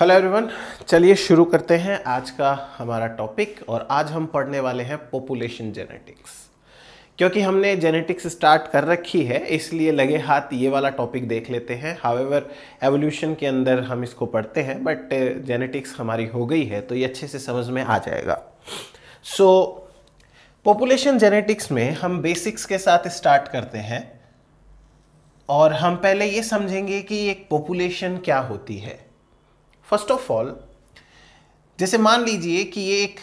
Hello everyone चलिए शुरू करते हैं आज का हमारा टॉपिक और आज हम पढ़ने वाले हैं पॉपुलेशन जेनेटिक्स क्योंकि हमने जेनेटिक्स स्टार्ट कर रखी है इसलिए लगे हाथ ये वाला टॉपिक देख लेते हैं हावेवर एवोल्यूशन के अंदर हम इसको पढ़ते हैं बट जेनेटिक्स uh, हमारी हो गई है तो ये अच्छे से समझ में आ जाएगा सो पॉपुलेशन जेनेटिक्स में हम बेसिक्स के साथ स्टार्ट करते हैं और हम पहले ये समझेंगे कि एक पॉपुलेशन क्या होती है फर्स्ट ऑफ ऑल जैसे मान लीजिए कि ये एक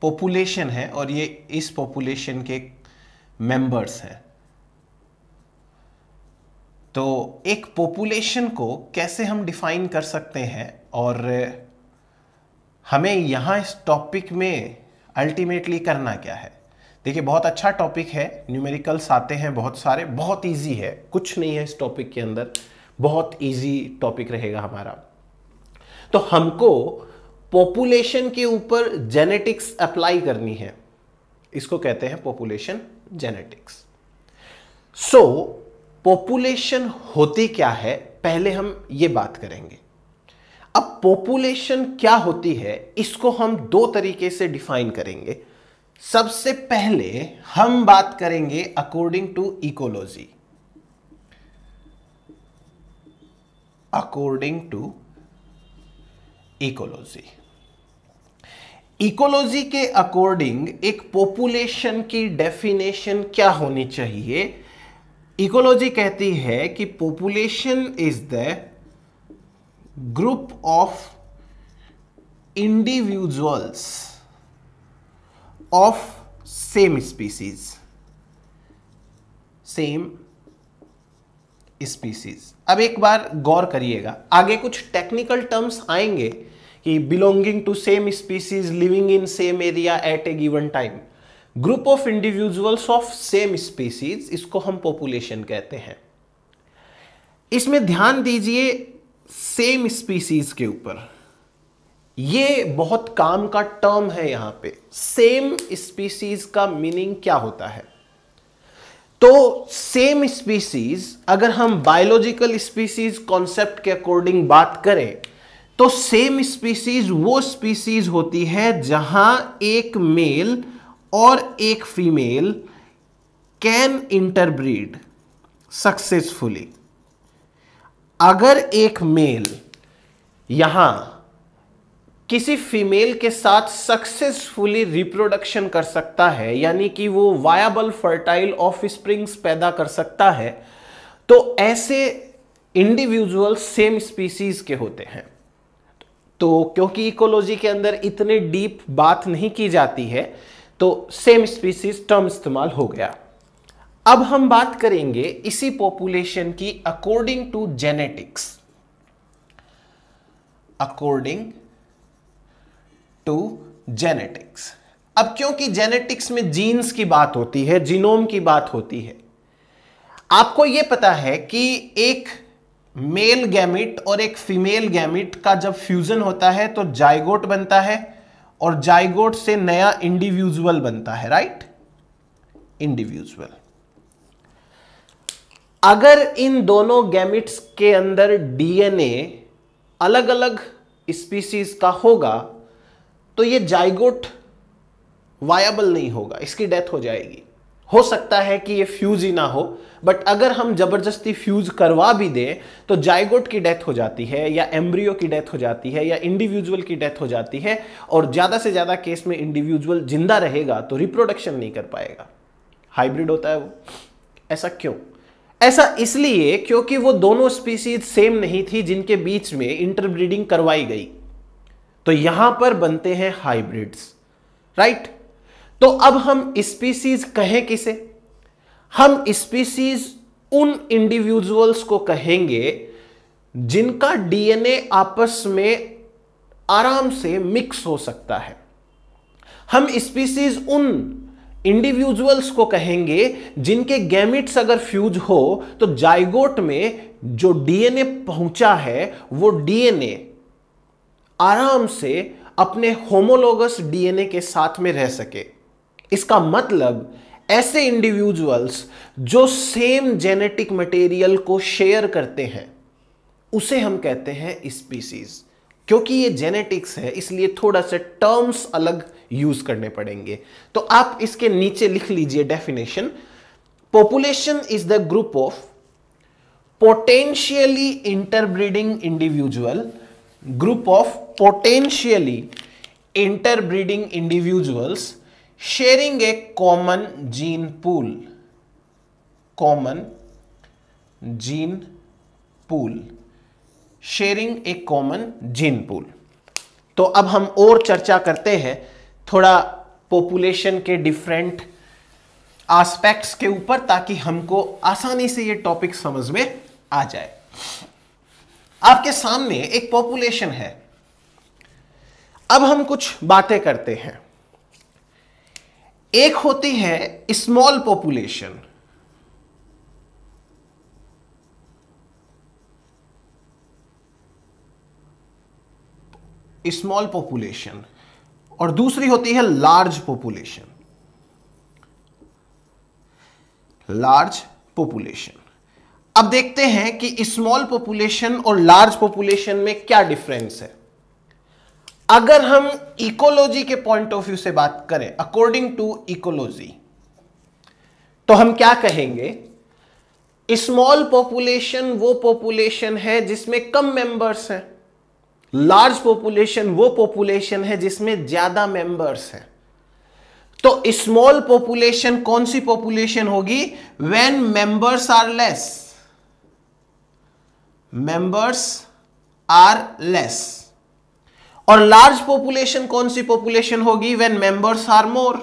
पॉपुलेशन है और ये इस पॉपुलेशन के मेंबर्स हैं तो एक पॉपुलेशन को कैसे हम डिफाइन कर सकते हैं और हमें यहाँ इस टॉपिक में अल्टीमेटली करना क्या है देखिए बहुत अच्छा टॉपिक है न्यूमेरिकल्स आते हैं बहुत सारे बहुत इजी है कुछ नहीं है इस टॉपिक के अंदर बहुत इजी टॉपिक रहेगा हमारा तो हमको पॉपुलेशन के ऊपर जेनेटिक्स अप्लाई करनी है इसको कहते हैं पॉपुलेशन जेनेटिक्स सो पॉपुलेशन होती क्या है पहले हम ये बात करेंगे अब पॉपुलेशन क्या होती है इसको हम दो तरीके से डिफाइन करेंगे सबसे पहले हम बात करेंगे according to ecology according to ecology ecology के अकॉर्डिंग एक पॉपुलेशन की डेफिनेशन क्या होनी चाहिए इकोलॉजी कहती है कि population is the group of individuals of same species same species अब एक बार गौर करिएगा आगे कुछ टेक्निकल टर्म्स आएंगे कि belonging to same species living in same area at a given time group of individuals of same species इसको हम population कहते हैं इसमें ध्यान दीजिए सेम स्पीसीज के ऊपर ये बहुत काम का टर्म है यहां पे सेम स्पीसीज का मीनिंग क्या होता है तो सेम स्पीसीज अगर हम बायोलॉजिकल स्पीसीज कॉन्सेप्ट के अकॉर्डिंग बात करें तो सेम स्पीसीज वो स्पीसीज होती है जहां एक मेल और एक फीमेल कैन इंटरब्रीड सक्सेसफुली अगर एक मेल यहां किसी फीमेल के साथ सक्सेसफुली रिप्रोडक्शन कर सकता है यानी कि वो वायाबल फर्टाइल ऑफ स्प्रिंग्स पैदा कर सकता है तो ऐसे इंडिविजुअल सेम स्पीसीज के होते हैं तो क्योंकि इकोलॉजी के अंदर इतने डीप बात नहीं की जाती है तो सेम स्पीसीज टर्म इस्तेमाल हो गया अब हम बात करेंगे इसी पॉपुलेशन की according to genetics according to genetics अब क्योंकि जेनेटिक्स में जीन्स की बात होती है जीनोम की बात होती है आपको यह पता है कि एक मेल गैमिट और एक फीमेल गैमिट का जब फ्यूजन होता है तो जाइगोट बनता है और जाइगोट से नया इंडिविजुअल बनता है राइट इंडिविजुअल अगर इन दोनों गैमिट्स के अंदर डीएनए अलग अलग स्पीसीज का होगा तो ये जाइगोट वायबल नहीं होगा इसकी डेथ हो जाएगी हो सकता है कि ये फ्यूज ही ना हो बट अगर हम जबरदस्ती फ्यूज करवा भी दें तो जाइगोट की डेथ हो जाती है या एम्ब्रियो की डेथ हो जाती है या इंडिविजुअल की डेथ हो जाती है और ज़्यादा से ज़्यादा केस में इंडिविजुअल जिंदा रहेगा तो रिप्रोडक्शन नहीं कर पाएगा हाइब्रिड होता है वो ऐसा क्यों ऐसा इसलिए क्योंकि वो दोनों स्पीसीज सेम नहीं थी जिनके बीच में इंटरब्रीडिंग करवाई गई तो यहां पर बनते हैं हाइब्रिड्स राइट तो अब हम स्पीसीज कहें किसे हम स्पीसीज उन इंडिविजुअल्स को कहेंगे जिनका डीएनए आपस में आराम से मिक्स हो सकता है हम स्पीसीज उन इंडिविजुअल्स को कहेंगे जिनके गैमिट्स अगर फ्यूज हो तो जाइगोट में जो डीएनए पहुंचा है वो डीएनए आराम से अपने होमोलोगस डीएनए के साथ में रह सके इसका मतलब ऐसे इंडिविजुअल्स जो सेम जेनेटिक मटेरियल को शेयर करते हैं उसे हम कहते हैं स्पीसीज क्योंकि ये जेनेटिक्स है इसलिए थोड़ा सा टर्म्स अलग यूज करने पड़ेंगे तो आप इसके नीचे लिख लीजिए definition population is the group of potentially interbreeding individual group of potentially interbreeding individuals sharing a common gene pool common gene pool sharing a common gene pool तो अब हम और चर्चा करते हैं थोड़ा पॉपुलेशन के डिफरेंट आस्पेक्ट्स के ऊपर ताकि हमको आसानी से ये टॉपिक समझ में आ जाए आपके सामने एक पॉपुलेशन है अब हम कुछ बातें करते हैं एक होती है स्मॉल पॉपुलेशन स्मॉल पॉपुलेशन और दूसरी होती है लार्ज पॉपुलेशन लार्ज पॉपुलेशन अब देखते हैं कि स्मॉल पॉपुलेशन और लार्ज पॉपुलेशन में क्या डिफरेंस है अगर हम इकोलॉजी के पॉइंट ऑफ व्यू से बात करें अकॉर्डिंग टू इकोलॉजी तो हम क्या कहेंगे स्मॉल पॉपुलेशन वो पॉपुलेशन है जिसमें कम मेंबर्स हैं लार्ज पॉपुलेशन वो पॉपुलेशन है जिसमें ज्यादा मेंबर्स हैं तो स्मॉल पॉपुलेशन कौन सी पॉपुलेशन होगी when members are less members are less और लार्ज पॉपुलेशन कौन सी पॉपुलेशन होगी when members are more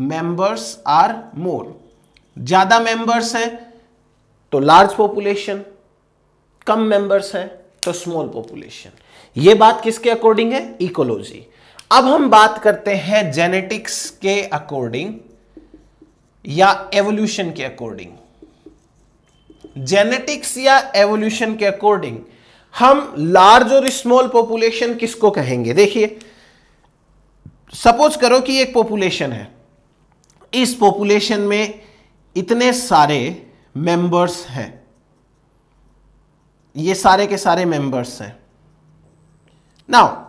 members are more ज्यादा मेंबर्स हैं तो लार्ज पॉपुलेशन कम मेंबर्स हैं तो स्मॉल पॉपुलेशन ये बात किसके अकॉर्डिंग है इकोलॉजी अब हम बात करते हैं जेनेटिक्स के अकॉर्डिंग या एवोल्यूशन के अकॉर्डिंग जेनेटिक्स या एवोल्यूशन के अकॉर्डिंग हम लार्ज और स्मॉल पॉपुलेशन किसको कहेंगे देखिए सपोज करो कि एक पॉपुलेशन है इस पॉपुलेशन में इतने सारे मेंबर्स हैं ये सारे के सारे मेंबर्स हैं नाउ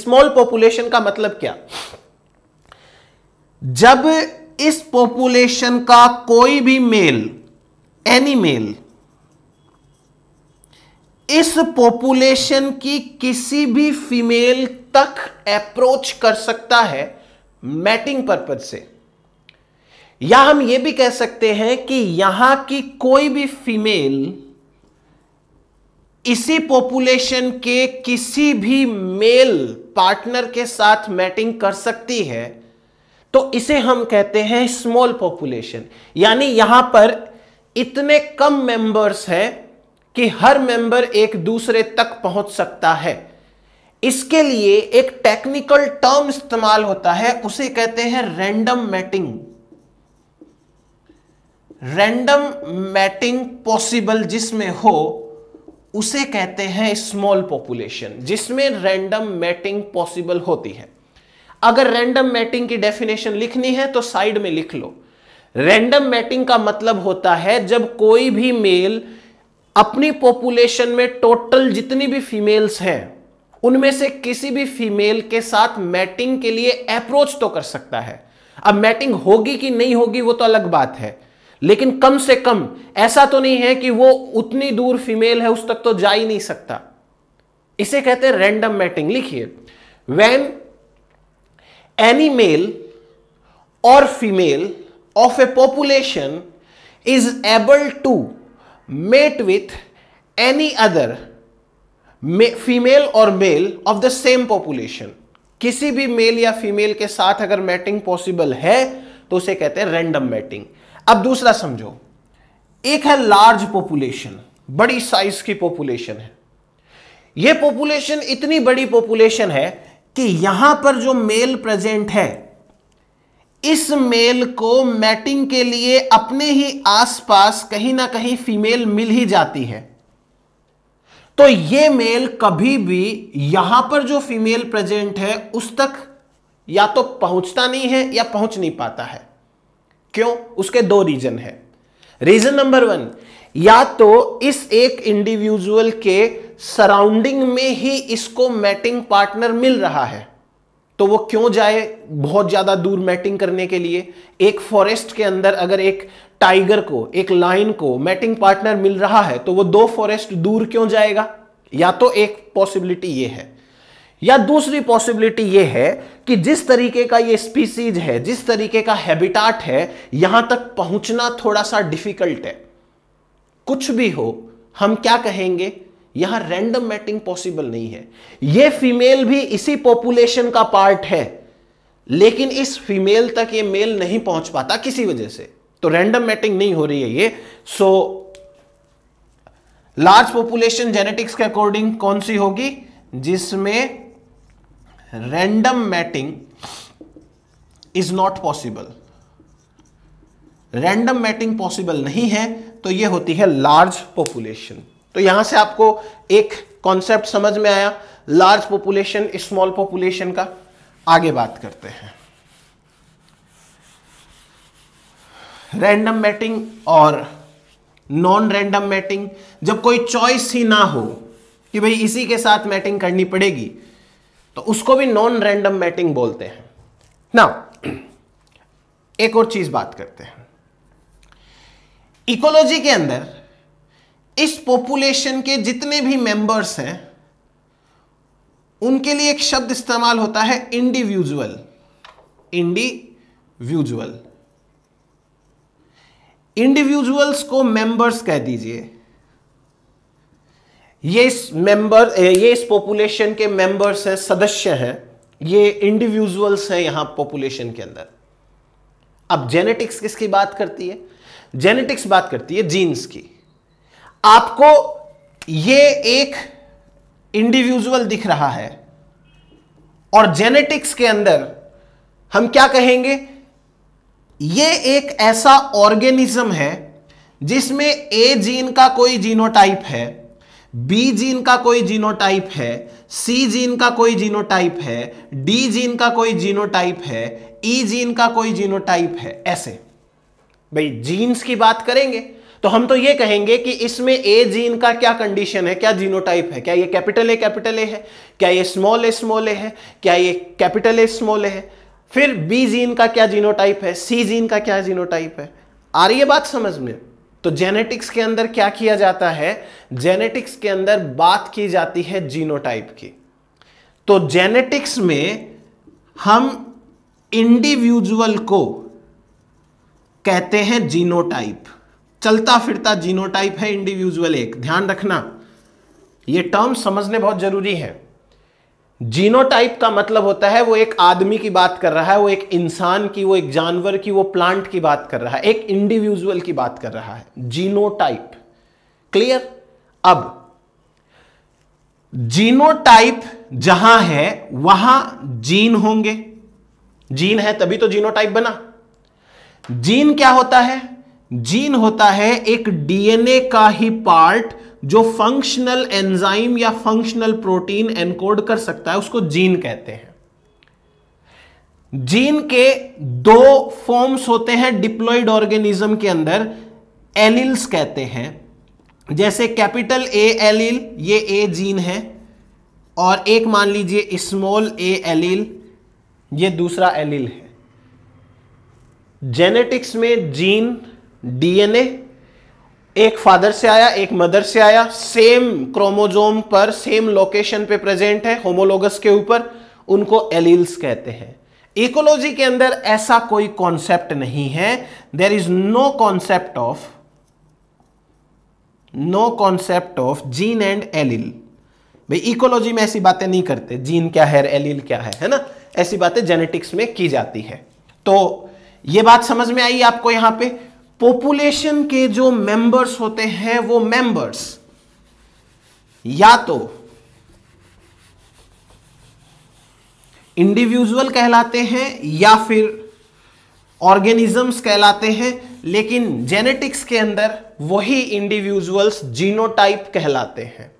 स्मॉल पॉपुलेशन का मतलब क्या जब इस पॉपुलेशन का कोई भी मेल एनी मेल इस पॉपुलेशन की किसी भी फीमेल तक अप्रोच कर सकता है मैटिंग पर्पज से या हम यह भी कह सकते हैं कि यहां की कोई भी फीमेल इसी पॉपुलेशन के किसी भी मेल पार्टनर के साथ मैटिंग कर सकती है तो इसे हम कहते हैं स्मॉल पॉपुलेशन यानी यहां पर इतने कम मेंबर्स हैं कि हर मेंबर एक दूसरे तक पहुंच सकता है इसके लिए एक टेक्निकल टर्म इस्तेमाल होता है उसे कहते हैं random mating random mating possible जिसमें हो उसे कहते हैं स्मॉल पॉपुलेशन जिसमें रैंडम मैटिंग पॉसिबल होती है अगर रैंडम मैटिंग की डेफिनेशन लिखनी है तो साइड में लिख लो रैंडम मैटिंग का मतलब होता है जब कोई भी मेल अपनी पॉपुलेशन में टोटल जितनी भी फीमेल्स हैं उनमें से किसी भी फीमेल के साथ मैटिंग के लिए अप्रोच तो कर सकता है अब मैटिंग होगी कि नहीं होगी वो तो अलग बात है लेकिन कम से कम ऐसा तो नहीं है कि वो उतनी दूर फीमेल है उस तक तो जा ही नहीं सकता इसे कहते हैं रैंडम मैटिंग लिखिए वेन एनी मेल और female of a population is able to mate with any other female और male of the same population किसी भी मेल या फीमेल के साथ अगर मैटिंग पॉसिबल है तो उसे कहते हैं रैंडम मैटिंग अब दूसरा समझो एक है लार्ज पॉपुलेशन बड़ी साइज की पॉपुलेशन है यह पॉपुलेशन इतनी बड़ी पॉपुलेशन है कि यहां पर जो मेल प्रेजेंट है इस मेल को मैटिंग के लिए अपने ही आसपास कहीं ना कहीं फीमेल मिल ही जाती है तो ये मेल कभी भी यहां पर जो फीमेल प्रेजेंट है उस तक या तो पहुंचता नहीं है या पहुंच नहीं पाता है क्यों उसके दो रीजन है रीजन नंबर वन या तो इस एक इंडिविजुअल के सराउंडिंग में ही इसको मैटिंग पार्टनर मिल रहा है तो वो क्यों जाए बहुत ज़्यादा दूर मैटिंग करने के लिए एक फॉरेस्ट के अंदर अगर एक टाइगर को एक लाइन को मैटिंग पार्टनर मिल रहा है तो वो दो फॉरेस्ट दूर क्यों जाएगा या तो एक पॉसिबिलिटी ये है या दूसरी पॉसिबिलिटी ये है कि जिस तरीके का ये स्पीसीज है जिस तरीके का हैबिटाट है यहां तक पहुंचना थोड़ा सा डिफिकल्ट है कुछ भी हो हम क्या कहेंगे यहां रैंडम मैटिंग पॉसिबल नहीं है यह फीमेल भी इसी पॉपुलेशन का पार्ट है लेकिन इस फीमेल तक यह मेल नहीं पहुंच पाता किसी वजह से तो रैंडम मैटिंग नहीं हो रही है ये सो लार्ज पॉपुलेशन जेनेटिक्स के अकॉर्डिंग कौन सी होगी जिसमें random mating is not possible random mating possible नहीं है तो ये होती है लार्ज पॉपुलेशन तो यहां से आपको एक कॉन्सेप्ट समझ में आया लार्ज पॉपुलेशन स्मॉल पॉपुलेशन का आगे बात करते हैं रैंडम मैटिंग और नॉन रैंडम मैटिंग जब कोई चॉइस ही ना हो कि भाई इसी के साथ मैटिंग करनी पड़ेगी तो उसको भी नॉन रैंडम मैटिंग बोलते हैं ना एक और चीज बात करते हैं इकोलॉजी के अंदर इस पॉपुलेशन के जितने भी मेंबर्स हैं उनके लिए एक शब्द इस्तेमाल होता है इंडिविजुअल इंडिविजुअल इंडिविजुअल्स को मेंबर्स कह दीजिए ये इस मेंबर ये इस पॉपुलेशन के मेंबर्स हैं सदस्य हैं ये इंडिविजुअल्स हैं यहां पॉपुलेशन के अंदर अब जेनेटिक्स किसकी बात करती है जेनेटिक्स बात करती है जीन्स की आपको ये एक इंडिविजुअल दिख रहा है और जेनेटिक्स के अंदर हम क्या कहेंगे ये एक ऐसा ऑर्गेनिज्म है जिसमें ए जीन का कोई जीनोटाइप है बी जीन का कोई जीनोटाइप है सी जीन का कोई जीनोटाइप है डी जीन का कोई जीनोटाइप है ई e जीन का कोई जीनोटाइप है ऐसे भाई जीन्स की बात करेंगे तो हम तो ये कहेंगे कि इसमें ए जीन का क्या कंडीशन है क्या जीनोटाइप है क्या ये कैपिटल ए कैपिटल ए है क्या ये स्मॉल ए स्मॉल ए है क्या ये कैपिटल ए स्मॉल ए है फिर बी जीन का क्या जीनोटाइप है सी जीन का क्या जीनोटाइप है आ रही है बात समझ में तो जेनेटिक्स के अंदर क्या किया जाता है जेनेटिक्स के अंदर बात की जाती है जीनोटाइप की तो जेनेटिक्स में हम इंडिविजुअल को कहते हैं जीनोटाइप चलता फिरता जीनोटाइप है इंडिविजुअल एक ध्यान रखना ये टर्म समझने बहुत जरूरी है जीनोटाइप का मतलब होता है वो एक आदमी की बात कर रहा है वो एक इंसान की वो एक जानवर की वो प्लांट की बात कर रहा है एक इंडिविजुअल की बात कर रहा है जीनोटाइप क्लियर अब जीनोटाइप जहां है वहां जीन होंगे जीन है तभी तो जीनोटाइप बना जीन क्या होता है जीन होता है एक डीएनए का ही पार्ट जो फंक्शनल एंजाइम या फंक्शनल प्रोटीन एनकोड कर सकता है उसको जीन कहते हैं जीन के दो फॉर्म्स होते हैं डिप्लॉइड ऑर्गेनिज्म के अंदर एलिल्स कहते हैं जैसे कैपिटल ए एलिल ये ए जीन है और एक मान लीजिए स्मॉल ए एलिल ये दूसरा एलिल है जेनेटिक्स में जीन डीएनए एक फादर से आया एक मदर से आया सेम क्रोमोजोम पर सेम लोकेशन पे प्रेजेंट है होमोलोगस के ऊपर उनको एलील्स कहते हैं इकोलॉजी के अंदर ऐसा कोई कॉन्सेप्ट नहीं है there is no concept of no concept of gene and allele भाई इकोलॉजी में ऐसी बातें नहीं करते जीन क्या है एलिल क्या है है ना ऐसी बातें जेनेटिक्स में की जाती है तो ये बात समझ में आई आपको यहां पे पॉपुलेशन के जो मेंबर्स होते हैं वो मेंबर्स या तो इंडिविजुअल कहलाते हैं या फिर ऑर्गेनिजम्स कहलाते हैं लेकिन जेनेटिक्स के अंदर वही इंडिविजुअल्स जीनोटाइप कहलाते हैं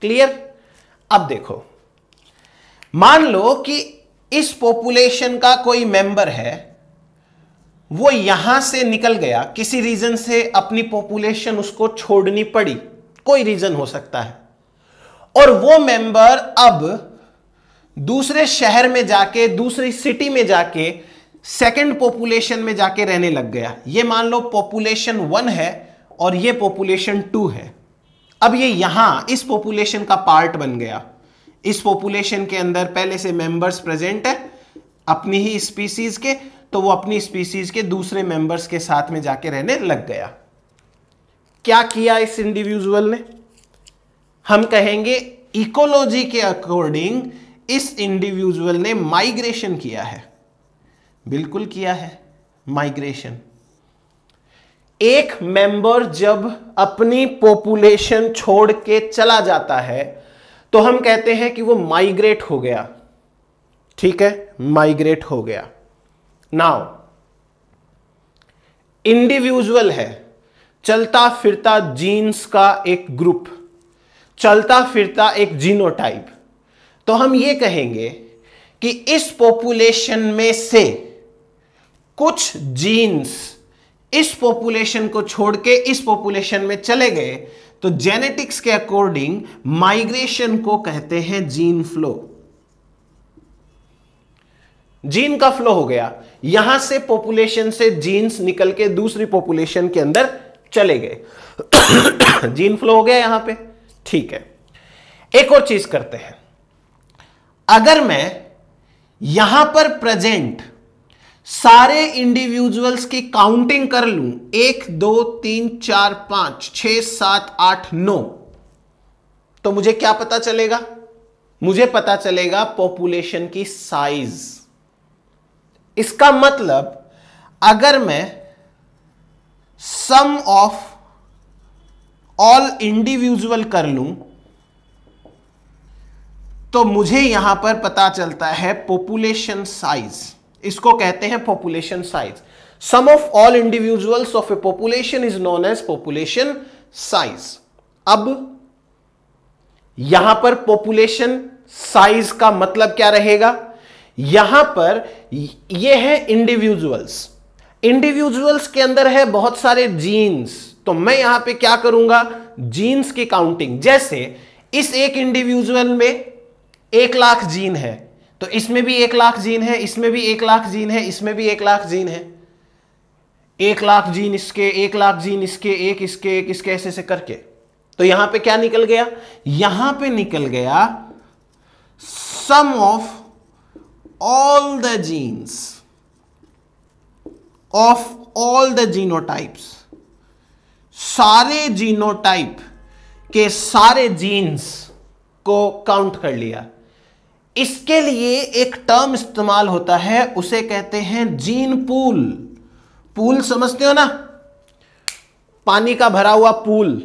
क्लियर अब देखो मान लो कि इस पॉपुलेशन का कोई मेंबर है वो यहां से निकल गया किसी रीजन से अपनी पॉपुलेशन उसको छोड़नी पड़ी कोई रीजन हो सकता है और वो मेंबर अब दूसरे शहर में जाके दूसरी सिटी में जाके सेकंड पॉपुलेशन में जाके रहने लग गया ये मान लो पॉपुलेशन वन है और ये पॉपुलेशन टू है अब ये यहां इस पॉपुलेशन का पार्ट बन गया इस पॉपुलेशन के अंदर पहले से मेंबर्स प्रेजेंट है अपनी ही स्पीसीज के तो वो अपनी स्पीसीज के दूसरे मेंबर्स के साथ में जाके रहने लग गया क्या किया इस इंडिविजुअल ने हम कहेंगे इकोलॉजी के अकॉर्डिंग इस इंडिविजुअल ने माइग्रेशन किया है बिल्कुल किया है माइग्रेशन एक मेंबर जब अपनी पॉपुलेशन छोड़ के चला जाता है तो हम कहते हैं कि वो माइग्रेट हो गया ठीक है माइग्रेट हो गया नाउ इंडिविजुअल है चलता फिरता जीन्स का एक ग्रुप चलता फिरता एक जीनोटाइप तो हम ये कहेंगे कि इस पॉपुलेशन में से कुछ जीन्स इस पॉपुलेशन को छोड़ के इस पॉपुलेशन में चले गए तो जेनेटिक्स के अकॉर्डिंग माइग्रेशन को कहते हैं जीन फ्लो जीन का फ्लो हो गया यहां से पॉपुलेशन से जीन्स निकल के दूसरी पॉपुलेशन के अंदर चले गए जीन फ्लो हो गया यहां पे ठीक है एक और चीज करते हैं अगर मैं यहां पर प्रेजेंट सारे इंडिविजुअल्स की काउंटिंग कर लूं एक दो तीन चार पांच छ सात आठ नौ तो मुझे क्या पता चलेगा मुझे पता चलेगा पॉपुलेशन की साइज़ इसका मतलब अगर मैं सम ऑफ ऑल इंडिविजुअल कर लूं तो मुझे यहां पर पता चलता है पॉपुलेशन साइज इसको कहते हैं population size sum of all individuals of a population is known as population size अब यहां पर पॉपुलेशन साइज का मतलब क्या रहेगा यहां पर ये है इंडिविजुअल्स इंडिविजुअल्स के अंदर है बहुत सारे जीन्स तो मैं यहां पे क्या करूंगा जीन्स की काउंटिंग जैसे इस एक इंडिविजुअल में एक लाख जीन है तो इसमें भी एक लाख जीन है इसमें भी एक लाख जीन है इसमें भी एक लाख जीन है एक लाख जीन इसके एक लाख जीन इसके एक इसके एक इसके ऐसे ऐसे करके तो यहां पे क्या निकल गया यहां पे निकल गया sum of all the genes of all the genotypes सारे जीनोटाइप के सारे जीन्स को काउंट कर लिया इसके लिए एक टर्म इस्तेमाल होता है उसे कहते हैं जीन पूल पूल समझते हो ना पानी का भरा हुआ पूल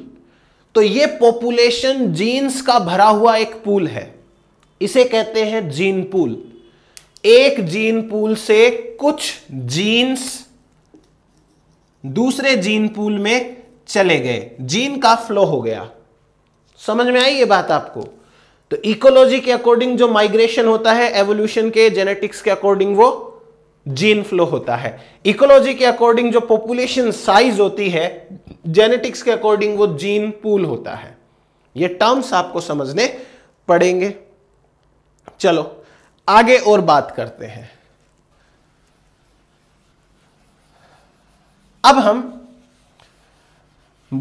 तो ये पॉपुलेशन जीन्स का भरा हुआ एक पूल है इसे कहते हैं जीन पूल एक जीन पूल से कुछ जीन्स दूसरे जीन पूल में चले गए जीन का फ्लो हो गया समझ में आई ये बात आपको तो इकोलॉजी के अकॉर्डिंग जो माइग्रेशन होता है एवोल्यूशन के जेनेटिक्स के अकॉर्डिंग वो जीन फ्लो होता है इकोलॉजी के अकॉर्डिंग जो पॉपुलेशन साइज होती है जेनेटिक्स के अकॉर्डिंग वो जीन पूल होता है ये टर्म्स आपको समझने पड़ेंगे चलो आगे और बात करते हैं अब हम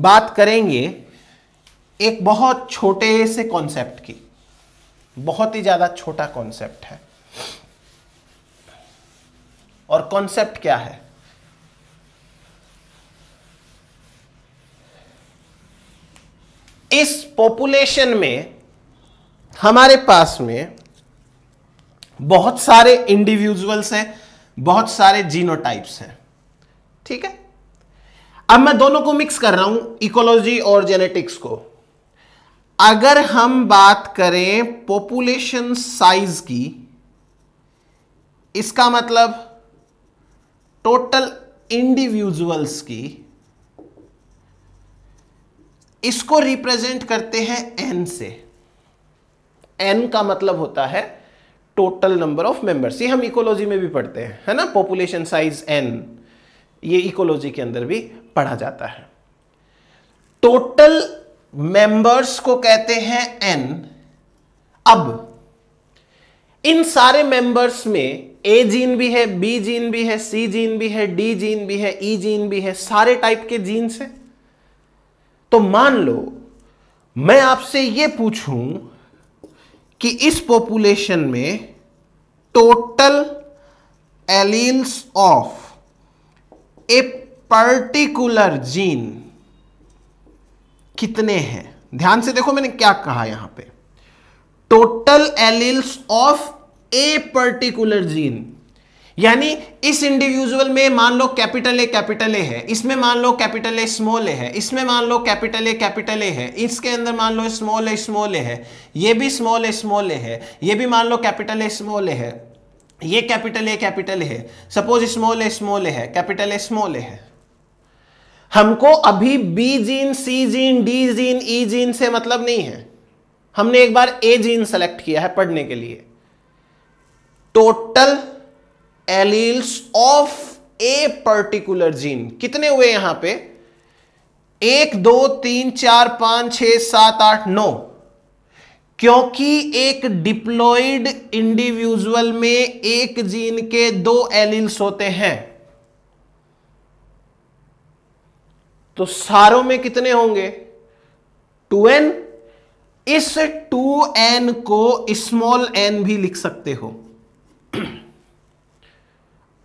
बात करेंगे एक बहुत छोटे से कॉन्सेप्ट की बहुत ही ज्यादा छोटा कॉन्सेप्ट है और कॉन्सेप्ट क्या है इस पॉपुलेशन में हमारे पास में बहुत सारे इंडिविजुअल्स हैं बहुत सारे जीनोटाइप्स हैं ठीक है अब मैं दोनों को मिक्स कर रहा हूं इकोलॉजी और जेनेटिक्स को अगर हम बात करें पॉपुलेशन साइज की इसका मतलब टोटल इंडिविजुअल्स की इसको रिप्रेजेंट करते हैं एन से एन का मतलब होता है टोटल नंबर ऑफ मेंबर्स ये हम इकोलॉजी में भी पढ़ते हैं है ना पॉपुलेशन साइज एन ये इकोलॉजी के अंदर भी पढ़ा जाता है टोटल मेंबर्स को कहते हैं एन अब इन सारे मेंबर्स में ए जीन भी है बी जीन भी है सी जीन भी है डी जीन भी है ई e जीन भी है सारे टाइप के जीन्स हैं तो मान लो मैं आपसे ये पूछूं कि इस पॉपुलेशन में total alleles of a particular gene कितने हैं ध्यान से देखो मैंने क्या कहा यहां पे total alleles of a particular gene यानी इस इंडिविजुअल में मान लो कैपिटल ए कैपिटल ए है इसमें मान लो कैपिटल ए स्मॉल ए है इसमें मान लो कैपिटल ए कैपिटल ए है इसके अंदर मान लो स्मॉल ए स्मॉल ए है ये भी स्मॉल ए स्मॉल ए है ये भी मान लो कैपिटल ए स्मॉल ए है ये कैपिटल ए कैपिटल ए है suppose small A small A है कैपिटल ए स्मॉल ए है हमको अभी B gene C gene D gene E gene से मतलब नहीं है हमने एक बार ए जीन सेलेक्ट किया है पढ़ने के लिए total alleles of a particular gene कितने हुए यहां पे एक दो तीन चार पांच छ सात आठ नौ क्योंकि एक डिप्लॉइड इंडिविजुअल में एक जीन के दो एलील्स होते हैं तो सारों में कितने होंगे 2n इस 2n को स्मॉल n भी लिख सकते हो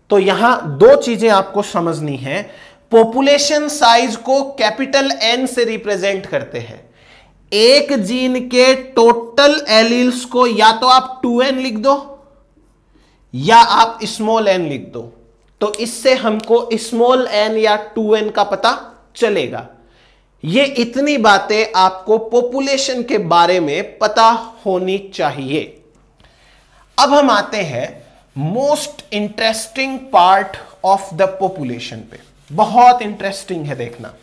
तो यहां दो चीजें आपको समझनी है पॉपुलेशन साइज को कैपिटल एन से रिप्रेजेंट करते हैं एक जीन के टोटल एलिल्स को या तो आप 2n लिख दो या आप स्मॉल एन लिख दो तो इससे हमको स्मॉल एन या 2n का पता चलेगा ये इतनी बातें आपको पॉपुलेशन के बारे में पता होनी चाहिए अब हम आते हैं most interesting part of the population पे बहुत इंटरेस्टिंग है देखना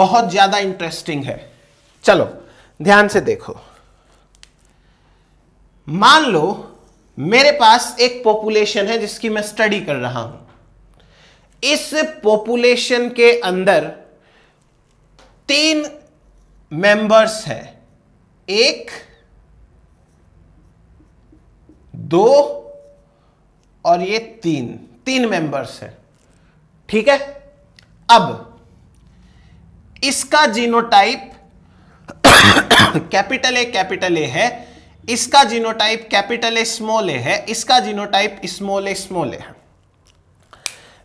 बहुत ज्यादा इंटरेस्टिंग है चलो ध्यान से देखो मान लो मेरे पास एक पॉपुलेशन है जिसकी मैं स्टडी कर रहा हूं इस पॉपुलेशन के अंदर तीन मेंबर्स है एक दो और ये तीन तीन मेंबर्स हैं ठीक है अब इसका genotype capital A capital A है इसका genotype capital A small A है इसका genotype small A small A है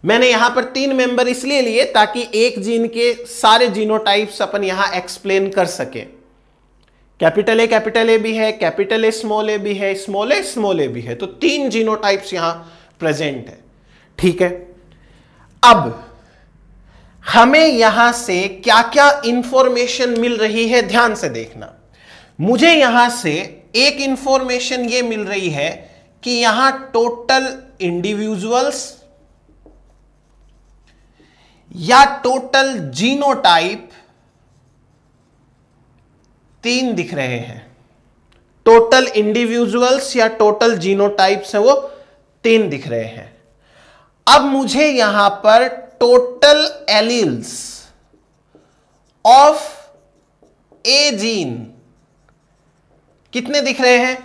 मैंने यहां पर तीन मेंबर इसलिए लिए ताकि एक जीन के सारे जीनोटाइप्स अपन यहां एक्सप्लेन कर सकें कैपिटल ए कैपिटल ए भी है कैपिटल ए स्मॉल ए भी है स्मॉल ए स्मॉल ए भी है तो तीन जीनोटाइप्स यहां प्रेजेंट है ठीक है अब हमें यहां से क्या क्या इंफॉर्मेशन मिल रही है ध्यान से देखना मुझे यहां से एक इंफॉर्मेशन ये मिल रही है कि यहां टोटल इंडिविजुअल्स या टोटल जीनोटाइप तीन दिख रहे हैं टोटल इंडिविजुअल्स या टोटल जीनोटाइप्स हैं वो तीन दिख रहे हैं अब मुझे यहां पर total alleles of a gene कितने दिख रहे हैं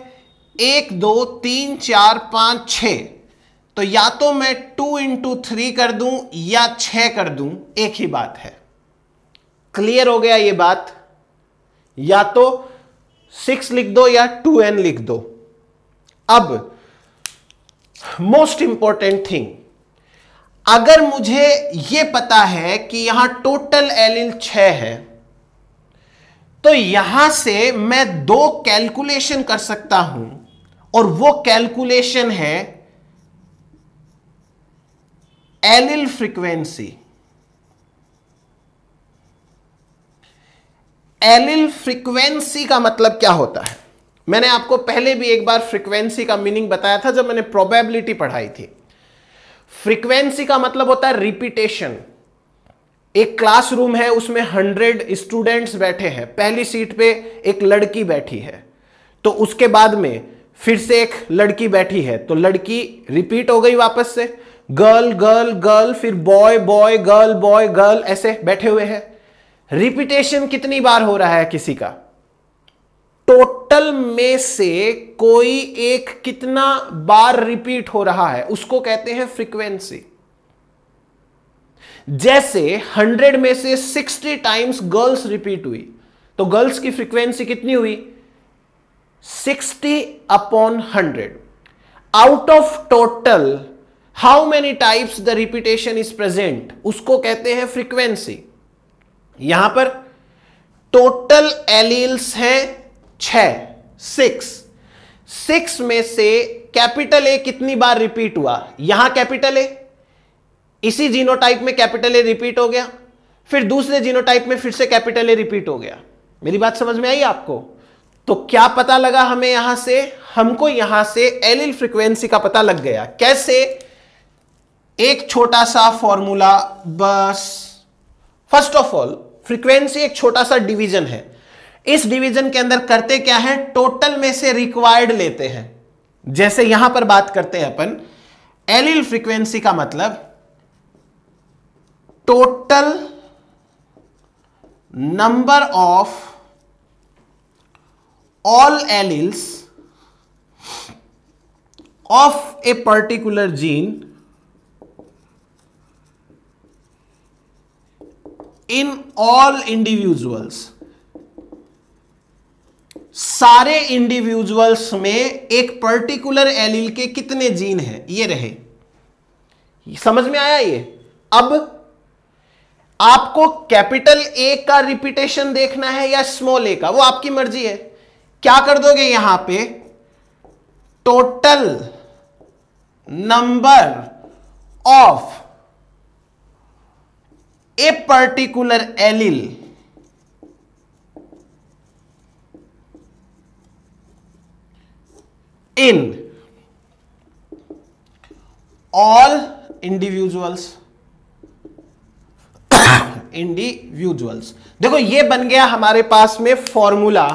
एक दो तीन चार पांच छ तो या तो मैं टू इंटू थ्री कर दूं या छ कर दूं एक ही बात है क्लियर हो गया ये बात या तो सिक्स लिख दो या टू एन लिख दो अब मोस्ट इंपॉर्टेंट थिंग अगर मुझे यह पता है कि यहां टोटल एल छ है तो यहां से मैं दो कैलकुलेशन कर सकता हूं और वो कैलकुलेशन है एलिल फ्रीक्वेंसी एलिल फ्रीक्वेंसी का मतलब क्या होता है मैंने आपको पहले भी एक बार फ्रीक्वेंसी का मीनिंग बताया था जब मैंने प्रोबेबिलिटी पढ़ाई थी फ्रीक्वेंसी का मतलब होता है रिपीटेशन एक क्लासरूम है उसमें हंड्रेड स्टूडेंट्स बैठे हैं पहली सीट पे एक लड़की बैठी है तो उसके बाद में फिर से एक लड़की बैठी है तो लड़की रिपीट हो गई वापस से गर्ल गर्ल गर्ल फिर boy boy girl boy girl ऐसे बैठे हुए हैं रिपीटेशन कितनी बार हो रहा है किसी का टोटल में से कोई एक कितना बार रिपीट हो रहा है उसको कहते हैं फ्रीक्वेंसी जैसे 100 में से 60 टाइम्स गर्ल्स रिपीट हुई तो गर्ल्स की फ्रीक्वेंसी कितनी हुई 60 upon hundred out of total how many types the repetition is present उसको कहते हैं फ्रीक्वेंसी यहां पर टोटल एलील्स हैं छ सिक्स सिक्स में से कैपिटल ए कितनी बार रिपीट हुआ यहां कैपिटल ए इसी जीनोटाइप में कैपिटल ए रिपीट हो गया फिर दूसरे जीनोटाइप में फिर से कैपिटल ए रिपीट हो गया मेरी बात समझ में आई आपको तो क्या पता लगा हमें यहां से हमको यहां से एलिल फ्रीक्वेंसी का पता लग गया कैसे एक छोटा सा फॉर्मूला बस फर्स्ट ऑफ ऑल फ्रीक्वेंसी एक छोटा सा डिवीजन है इस डिवीजन के अंदर करते क्या है टोटल में से रिक्वायर्ड लेते हैं जैसे यहां पर बात करते हैं अपन एलिल फ्रीक्वेंसी का मतलब total number of all alleles of a particular gene in all individuals सारे इंडिविजुअल्स में एक पर्टिकुलर एलील के कितने जीन हैं ये रहे समझ में आया ये अब आपको कैपिटल ए का रिपीटेशन देखना है या स्मॉल ए का वो आपकी मर्जी है क्या कर दोगे यहां पे total number of a particular allele in all individuals individuals देखो ये बन गया हमारे पास में फॉर्मूला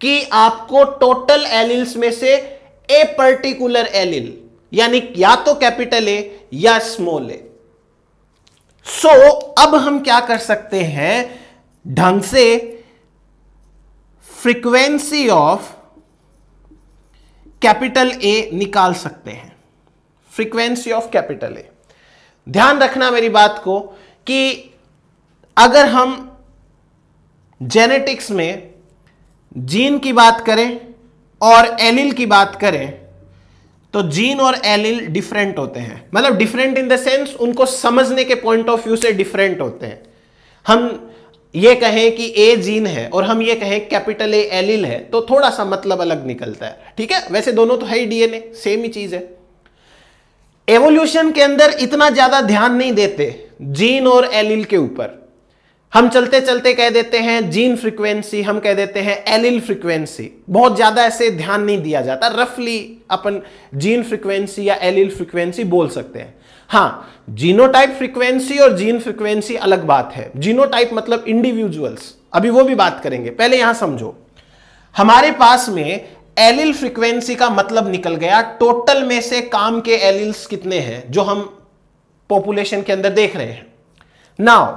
कि आपको टोटल एलिल्स में से ए पर्टिकुलर एलिल यानी या तो कैपिटल ए या स्मॉल ए सो so, अब हम क्या कर सकते हैं ढंग से फ्रीक्वेंसी ऑफ कैपिटल ए निकाल सकते हैं फ्रीक्वेंसी ऑफ कैपिटल ए ध्यान रखना मेरी बात को कि अगर हम जेनेटिक्स में जीन की बात करें और एलिल की बात करें तो जीन और एलिल डिफरेंट होते हैं मतलब डिफरेंट इन द सेंस उनको समझने के पॉइंट ऑफ व्यू से डिफरेंट होते हैं हम ये कहें कि ए जीन है और हम ये कहें कैपिटल ए एलिल है तो थोड़ा सा मतलब अलग निकलता है ठीक है वैसे दोनों तो है ही डीएनए सेम ही चीज है एवोल्यूशन के अंदर इतना ज्यादा ध्यान नहीं देते जीन और एलिल के ऊपर हम चलते चलते कह देते हैं जीन फ्रीक्वेंसी हम कह देते हैं एलिल फ्रीक्वेंसी बहुत ज़्यादा ऐसे ध्यान नहीं दिया जाता रफली अपन जीन फ्रीक्वेंसी या एलिल फ्रीक्वेंसी बोल सकते हैं हाँ जीनोटाइप फ्रीक्वेंसी और जीन फ्रीक्वेंसी अलग बात है जीनोटाइप मतलब इंडिविजुअल्स अभी वो भी बात करेंगे पहले यहां समझो हमारे पास में एलिल फ्रीक्वेंसी का मतलब निकल गया टोटल में से काम के एलिल्स कितने हैं जो हम पॉपुलेशन के अंदर देख रहे हैं नाउ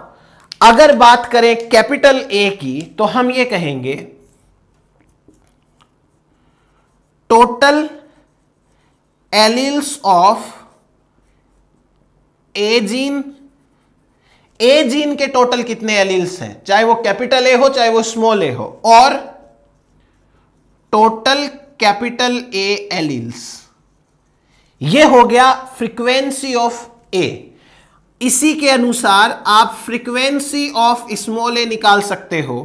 अगर बात करें कैपिटल ए की तो हम ये कहेंगे total alleles of a gene a gene के टोटल कितने एलील्स हैं चाहे वो कैपिटल ए हो चाहे वो स्मॉल ए हो और टोटल कैपिटल ए एलील्स ये हो गया फ्रीक्वेंसी ऑफ ए इसी के अनुसार आप फ्रीक्वेंसी ऑफ स्मॉल ए निकाल सकते हो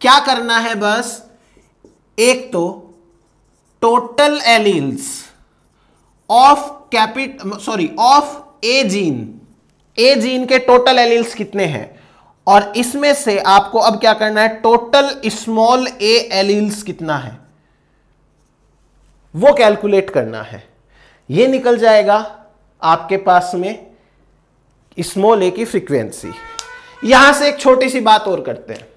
क्या करना है बस एक तो टोटल एलील्स ऑफ कैपिट sorry of a gene a gene के टोटल एलील्स कितने हैं और इसमें से आपको अब क्या करना है टोटल स्मॉल ए एलील्स कितना है वो कैलकुलेट करना है ये निकल जाएगा आपके पास में स्मॉल ए की फ्रीक्वेंसी यहां से एक छोटी सी बात और करते हैं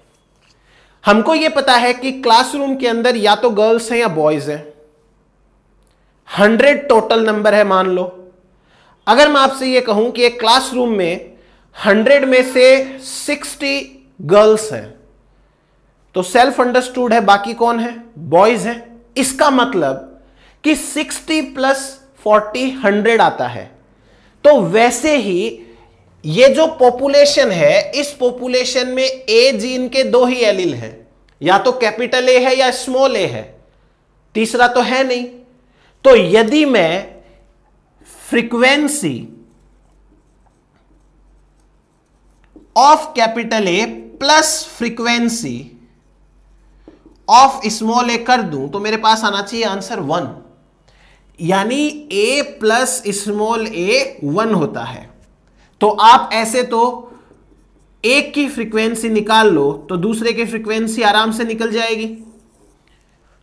हमको यह पता है कि क्लासरूम के अंदर या तो गर्ल्स हैं या बॉयज हैं हंड्रेड टोटल नंबर है मान लो अगर मैं आपसे यह कहूं कि एक क्लासरूम में हंड्रेड में से सिक्सटी गर्ल्स हैं तो सेल्फ अंडरस्टूड है बाकी कौन है बॉयज हैं इसका मतलब कि सिक्सटी प्लस फोर्टी हंड्रेड आता है तो वैसे ही ये जो पॉपुलेशन है इस पॉपुलेशन में ए जीन के दो ही एलिल हैं या तो कैपिटल ए है या स्मॉल ए है तीसरा तो है नहीं तो यदि मैं frequency of capital A plus frequency of small A कर दूं तो मेरे पास आना चाहिए आंसर वन यानी A plus small A one होता है तो आप ऐसे तो एक की फ्रीक्वेंसी निकाल लो तो दूसरे की फ्रीक्वेंसी आराम से निकल जाएगी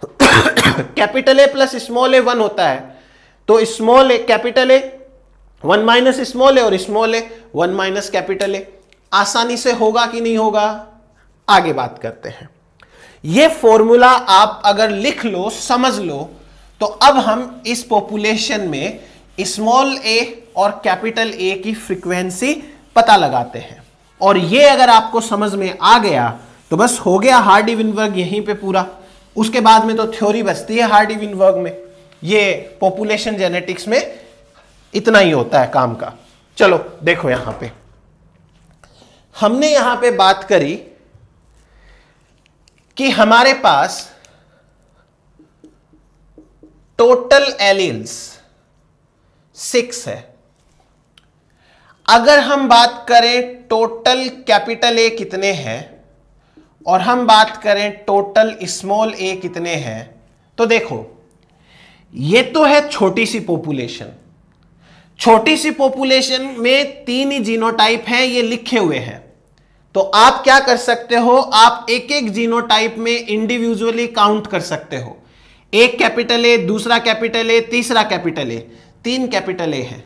capital A plus small A one होता है तो small A capital A one minus small A और small A one minus capital A आसानी से होगा कि नहीं होगा आगे बात करते हैं ये फॉर्मूला आप अगर लिख लो समझ लो तो अब हम इस पॉपुलेशन में स्मॉल ए और कैपिटल ए की फ्रीक्वेंसी पता लगाते हैं और ये अगर आपको समझ में आ गया तो बस हो गया हार्डी विनवर्ग यहीं पे पूरा उसके बाद में तो थ्योरी बचती है हार्डी विनवर्ग में ये पॉपुलेशन जेनेटिक्स में इतना ही होता है काम का चलो देखो यहां पे हमने यहां पे बात करी कि हमारे पास टोटल एलियंस सिक्स है अगर हम बात करें टोटल कैपिटल ए कितने हैं और हम बात करें टोटल स्मॉल ए कितने हैं तो देखो ये तो है छोटी सी पॉपुलेशन छोटी सी पॉपुलेशन में तीन ही जीनोटाइप हैं ये लिखे हुए हैं तो आप क्या कर सकते हो आप एक एक जीनोटाइप में इंडिविजुअली काउंट कर सकते हो एक कैपिटल ए दूसरा कैपिटल ए तीसरा कैपिटल ए तीन कैपिटल ए हैं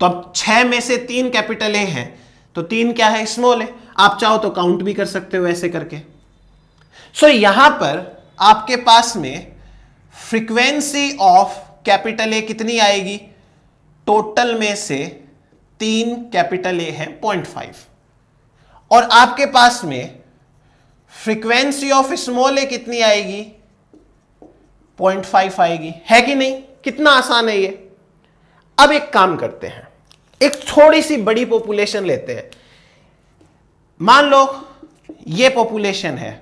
तो अब छह में से तीन कैपिटल ए हैं तो तीन क्या है स्मॉल है आप चाहो तो काउंट भी कर सकते हो ऐसे करके सो so, यहां पर आपके पास में फ्रीक्वेंसी ऑफ कैपिटल ए कितनी आएगी टोटल में से तीन कैपिटल ए है पॉइंट फाइव और आपके पास में फ्रीक्वेंसी ऑफ स्मॉल ए कितनी आएगी पॉइंट फाइव आएगी है कि नहीं कितना आसान है ये अब एक काम करते हैं एक थोड़ी सी बड़ी पॉपुलेशन लेते हैं मान लो ये पॉपुलेशन है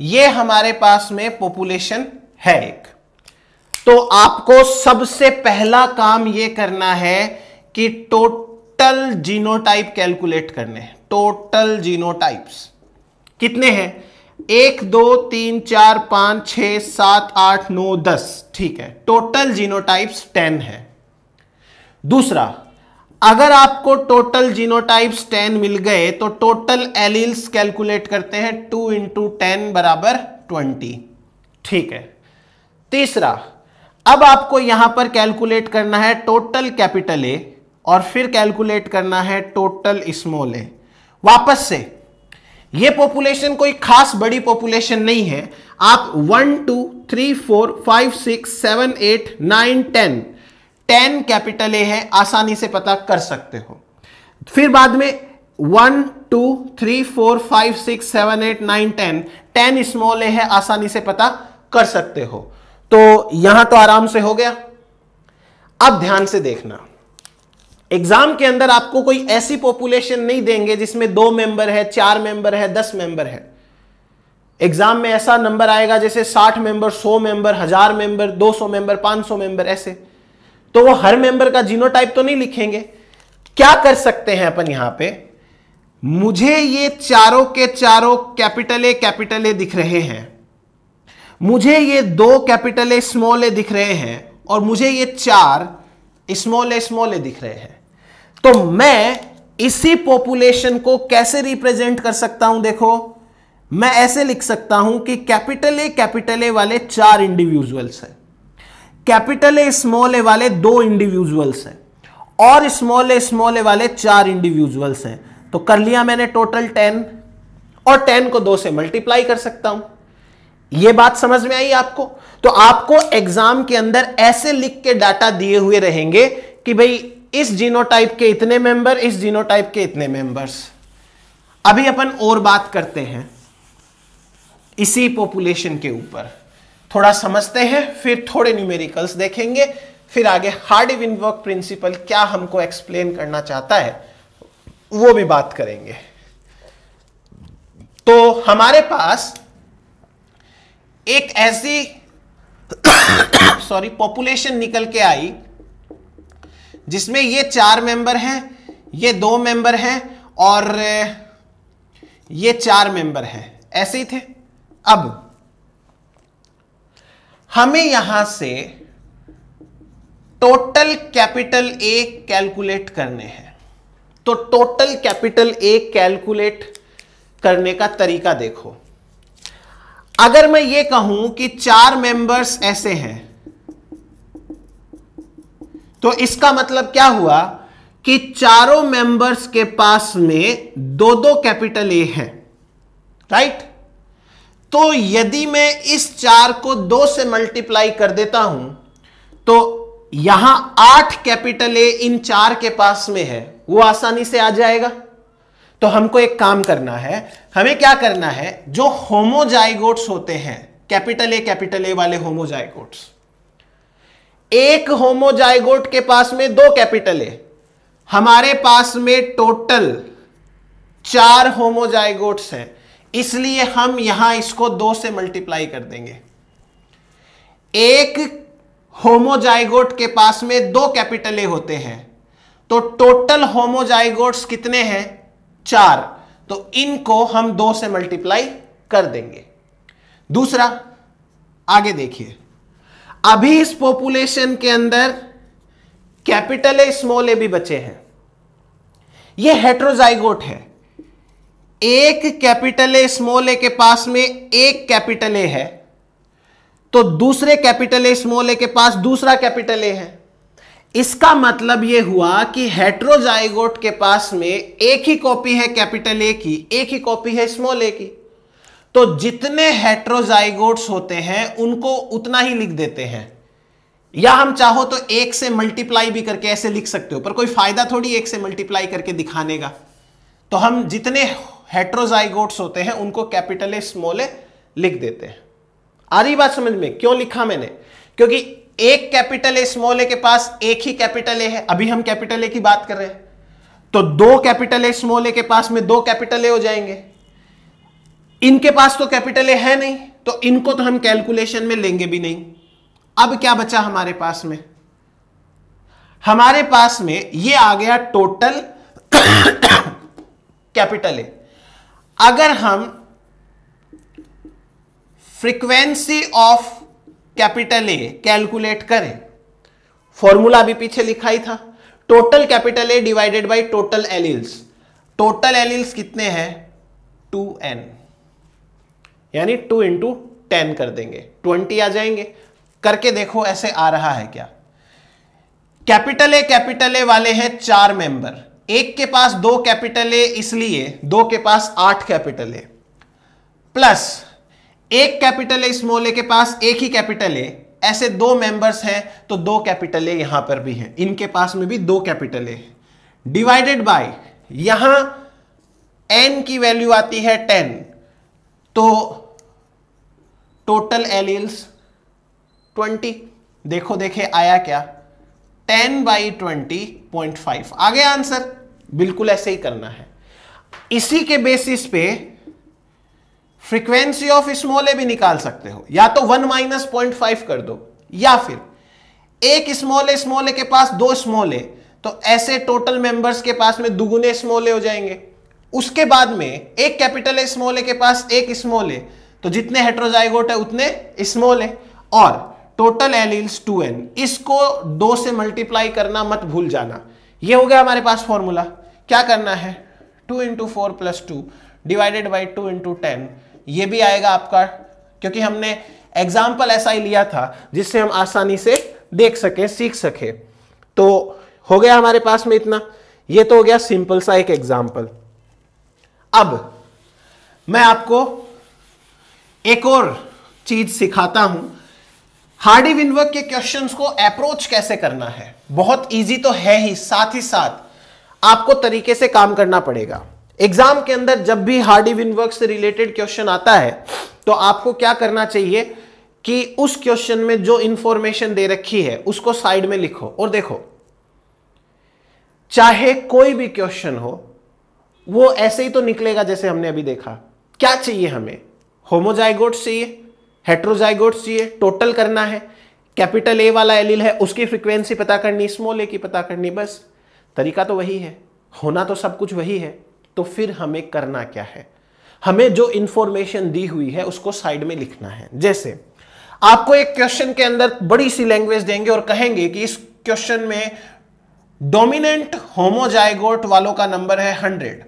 ये हमारे पास में पॉपुलेशन है एक तो आपको सबसे पहला काम यह करना है कि टोटल जीनोटाइप कैलकुलेट करने टोटल जीनोटाइप्स कितने हैं एक दो तीन चार पांच छ सात आठ नौ दस ठीक है टोटल जीनोटाइप्स टेन है दूसरा अगर आपको टोटल जीनोटाइप्स टेन मिल गए तो टोटल एलिल्स कैलकुलेट करते हैं टू इंटू टेन बराबर ट्वेंटी ठीक है तीसरा अब आपको यहां पर कैलकुलेट करना है टोटल कैपिटल ए और फिर कैलकुलेट करना है टोटल स्मॉल ए वापस से ये पॉपुलेशन कोई खास बड़ी पॉपुलेशन नहीं है आप one two three four five six seven eight nine ten ten capital A है आसानी से पता कर सकते हो फिर बाद में one two three four five six seven eight nine ten ten small A है आसानी से पता कर सकते हो तो यहां तो आराम से हो गया अब ध्यान से देखना एग्जाम के अंदर आपको कोई ऐसी पॉपुलेशन नहीं देंगे जिसमें दो मेंबर है चार मेंबर है दस मेंबर है एग्जाम में ऐसा नंबर आएगा जैसे साठ मेंबर सौ मेंबर हजार मेंबर दो सौ मेंबर पांच सौ मेंबर ऐसे तो वो हर मेंबर का जीनोटाइप तो नहीं लिखेंगे क्या कर सकते हैं अपन यहां पे मुझे ये चारों के चारों कैपिटल ए कैपिटल ए दिख रहे हैं मुझे ये दो कैपिटल ए स्मॉल ए दिख रहे हैं और मुझे ये चार स्मॉल ए स्मॉल ए दिख रहे हैं तो मैं इसी पॉपुलेशन को कैसे रिप्रेजेंट कर सकता हूं देखो मैं ऐसे लिख सकता हूं कि कैपिटल ए कैपिटल ए वाले चार इंडिविजुअल्स हैं कैपिटल ए स्मॉल ए वाले दो इंडिविजुअल्स हैं और स्मॉल ए स्मॉल ए वाले चार इंडिविजुअल्स हैं तो कर लिया मैंने टोटल टेन और टेन को दो से मल्टीप्लाई कर सकता हूं यह बात समझ में आई आपको तो आपको एग्जाम के अंदर ऐसे लिख के डाटा दिए हुए रहेंगे कि भाई इस जीनोटाइप के इतने मेंबर इस जीनोटाइप के इतने मेंबर्स अभी अपन और बात करते हैं इसी पॉपुलेशन के ऊपर थोड़ा समझते हैं फिर थोड़े न्यूमेरिकल्स देखेंगे फिर आगे हार्ड वर्क प्रिंसिपल क्या हमको एक्सप्लेन करना चाहता है वो भी बात करेंगे तो हमारे पास एक ऐसी सॉरी पॉपुलेशन निकल के आई जिसमें ये चार मेंबर हैं ये दो मेंबर हैं और ये चार मेंबर हैं ऐसे ही थे अब हमें यहां से टोटल कैपिटल ए कैलकुलेट करने हैं तो टोटल कैपिटल ए कैलकुलेट करने का तरीका देखो अगर मैं ये कहूं कि चार मेंबर्स ऐसे हैं तो इसका मतलब क्या हुआ कि चारों मेंबर्स के पास में दो दो कैपिटल ए है राइट तो यदि मैं इस चार को दो से मल्टीप्लाई कर देता हूं तो यहां आठ कैपिटल ए इन चार के पास में है वो आसानी से आ जाएगा तो हमको एक काम करना है हमें क्या करना है जो होमोजाइगोट्स होते हैं कैपिटल ए कैपिटल ए वाले होमोजाइगोट्स एक होमोजाइगोट के पास में दो कैपिटल है हमारे पास में टोटल चार होमोजाइगोट्स हैं इसलिए हम यहां इसको दो से मल्टीप्लाई कर देंगे एक होमोजाइगोट के पास में दो कैपिटल ए होते हैं तो टोटल होमोजाइगोट्स कितने हैं चार तो इनको हम दो से मल्टीप्लाई कर देंगे दूसरा आगे देखिए अभी इस पॉपुलेशन के अंदर कैपिटल ए स्मॉल ए भी बचे हैं ये हेट्रोजाइगोट है एक कैपिटल ए स्मॉल ए के पास में एक कैपिटल ए है तो दूसरे कैपिटल ए स्मॉल ए के पास दूसरा कैपिटल ए है इसका मतलब यह हुआ कि हेट्रोजाइगोट के पास में एक ही कॉपी है कैपिटल ए की एक ही कॉपी है स्मॉल ए की तो जितने हेट्रोजाइगोट्स होते हैं उनको उतना ही लिख देते हैं या हम चाहो तो एक से मल्टीप्लाई भी करके ऐसे लिख सकते हो पर कोई फायदा थोड़ी एक से मल्टीप्लाई करके दिखाने का तो हम जितने हेट्रोजाइगोट्स होते हैं उनको कैपिटल ए स्मॉल लिख देते हैं आ रही बात समझ में क्यों लिखा मैंने क्योंकि एक कैपिटल ए स्मॉल ए के पास एक ही कैपिटल ए है अभी हम कैपिटल ए की बात कर रहे हैं तो दो कैपिटल ए स्मॉल ए के पास में दो कैपिटल ए हो जाएंगे इनके पास तो कैपिटल ए है नहीं तो इनको तो हम कैलकुलेशन में लेंगे भी नहीं अब क्या बचा हमारे पास में हमारे पास में ये आ गया टोटल कैपिटल ए अगर हम frequency of capital A calculate करें फॉर्मूला भी पीछे लिखा ही था total capital A divided by total alleles total alleles कितने हैं टू एन यानी टू इंटू टेन कर देंगे ट्वेंटी आ जाएंगे करके देखो ऐसे आ रहा है क्या कैपिटल ए कैपिटल ए वाले हैं चार मेंबर एक के पास दो कैपिटल ए इसलिए दो के पास आठ कैपिटल ए प्लस एक कैपिटल ए स्मॉल ए के पास एक ही कैपिटल ए ऐसे दो मेंबर्स हैं तो दो कैपिटल ए यहां पर भी हैं इनके पास में भी दो कैपिटल ए डिवाइडेड बाय यहां एन की वैल्यू आती है टेन तो टोटल एलियल्स ट्वेंटी देखो देखे आया क्या ten by twenty point five आ गया आंसर बिल्कुल ऐसे ही करना है इसी के बेसिस पे फ्रीक्वेंसी ऑफ स्मॉल ए भी निकाल सकते हो या तो वन माइनस पॉइंट फाइव कर दो या फिर एक स्मॉल ए स्मॉल ए के पास दो स्मॉल ए तो ऐसे टोटल मेंबर्स के पास में दुगुने स्मॉल ए हो जाएंगे उसके बाद में एक कैपिटल ए स्मॉल ए के पास एक स्मॉल ए तो जितने हेट्रोजाइगोट है उतने स्मॉल है और टोटल एलिल्स टू एन इसको दो से मल्टीप्लाई करना मत भूल जाना ये हो गया हमारे पास फॉर्मूला क्या करना है two into four plus two divided by two into ten ये भी आएगा आपका क्योंकि हमने एग्जाम्पल ऐसा ही लिया था जिससे हम आसानी से देख सके सीख सके तो हो गया हमारे पास में इतना ये तो हो गया सिंपल सा एक एग्जाम्पल अब मैं आपको एक और चीज सिखाता हूं हार्डी विनवर्क के क्वेश्चंस को अप्रोच कैसे करना है बहुत इजी तो है ही साथ ही साथ आपको तरीके से काम करना पड़ेगा एग्जाम के अंदर जब भी हार्डी विनवर्क से रिलेटेड क्वेश्चन आता है तो आपको क्या करना चाहिए कि उस क्वेश्चन में जो इंफॉर्मेशन दे रखी है उसको साइड में लिखो और देखो चाहे कोई भी क्वेश्चन हो वो ऐसे ही तो निकलेगा जैसे हमने अभी देखा क्या चाहिए हमें होमोजाइगोट्स चाहिए हेट्रोजाइगोट्स चाहिए टोटल करना है कैपिटल ए वाला एलिल है उसकी फ्रिक्वेंसी पता करनी स्मॉल ए की पता करनी बस तरीका तो वही है होना तो सब कुछ वही है तो फिर हमें करना क्या है हमें जो इंफॉर्मेशन दी हुई है उसको साइड में लिखना है जैसे आपको एक क्वेश्चन के अंदर बड़ी सी लैंग्वेज देंगे और कहेंगे कि इस क्वेश्चन में डोमिनेंट होमोजाइगोट वालों का नंबर है हंड्रेड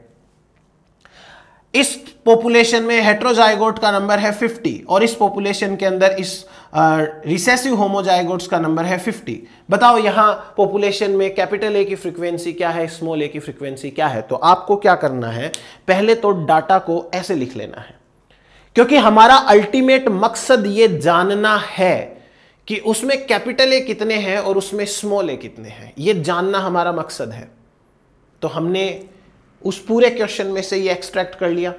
इस पॉपुलेशन में हेट्रोजाइगोट का नंबर है 50 और इस पॉपुलेशन के अंदर इस रिसेसिव होमोजाइगोट्स का नंबर है 50 बताओ यहाँ पॉपुलेशन में कैपिटल ए की फ्रीक्वेंसी क्या है स्मॉल ए की फ्रीक्वेंसी क्या है तो आपको क्या करना है पहले तो डाटा को ऐसे लिख लेना है क्योंकि हमारा अल्टीमेट मकसद ये जानना है कि उसमें कैपिटल ए कितने हैं और उसमें स्मॉल ए कितने हैं ये जानना हमारा मकसद है तो हमने उस पूरे क्वेश्चन में से ये एक्सट्रैक्ट कर लिया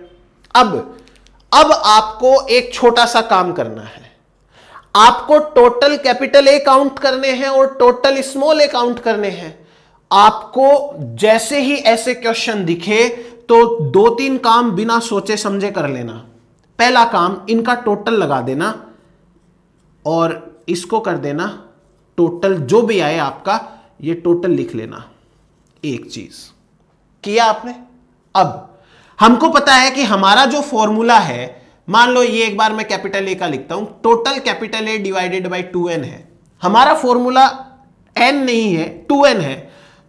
अब अब आपको एक छोटा सा काम करना है आपको टोटल कैपिटल ए काउंट करने हैं और टोटल स्मॉल ए काउंट करने हैं आपको जैसे ही ऐसे क्वेश्चन दिखे तो दो तीन काम बिना सोचे समझे कर लेना पहला काम इनका टोटल लगा देना और इसको कर देना टोटल जो भी आए आपका ये टोटल लिख लेना एक चीज किया आपने अब हमको पता है कि हमारा जो फॉर्मूला है मान लो ये एक बार मैं कैपिटल ए का लिखता हूं total capital A divided by two N है हमारा फॉर्मूला एन नहीं है टू एन है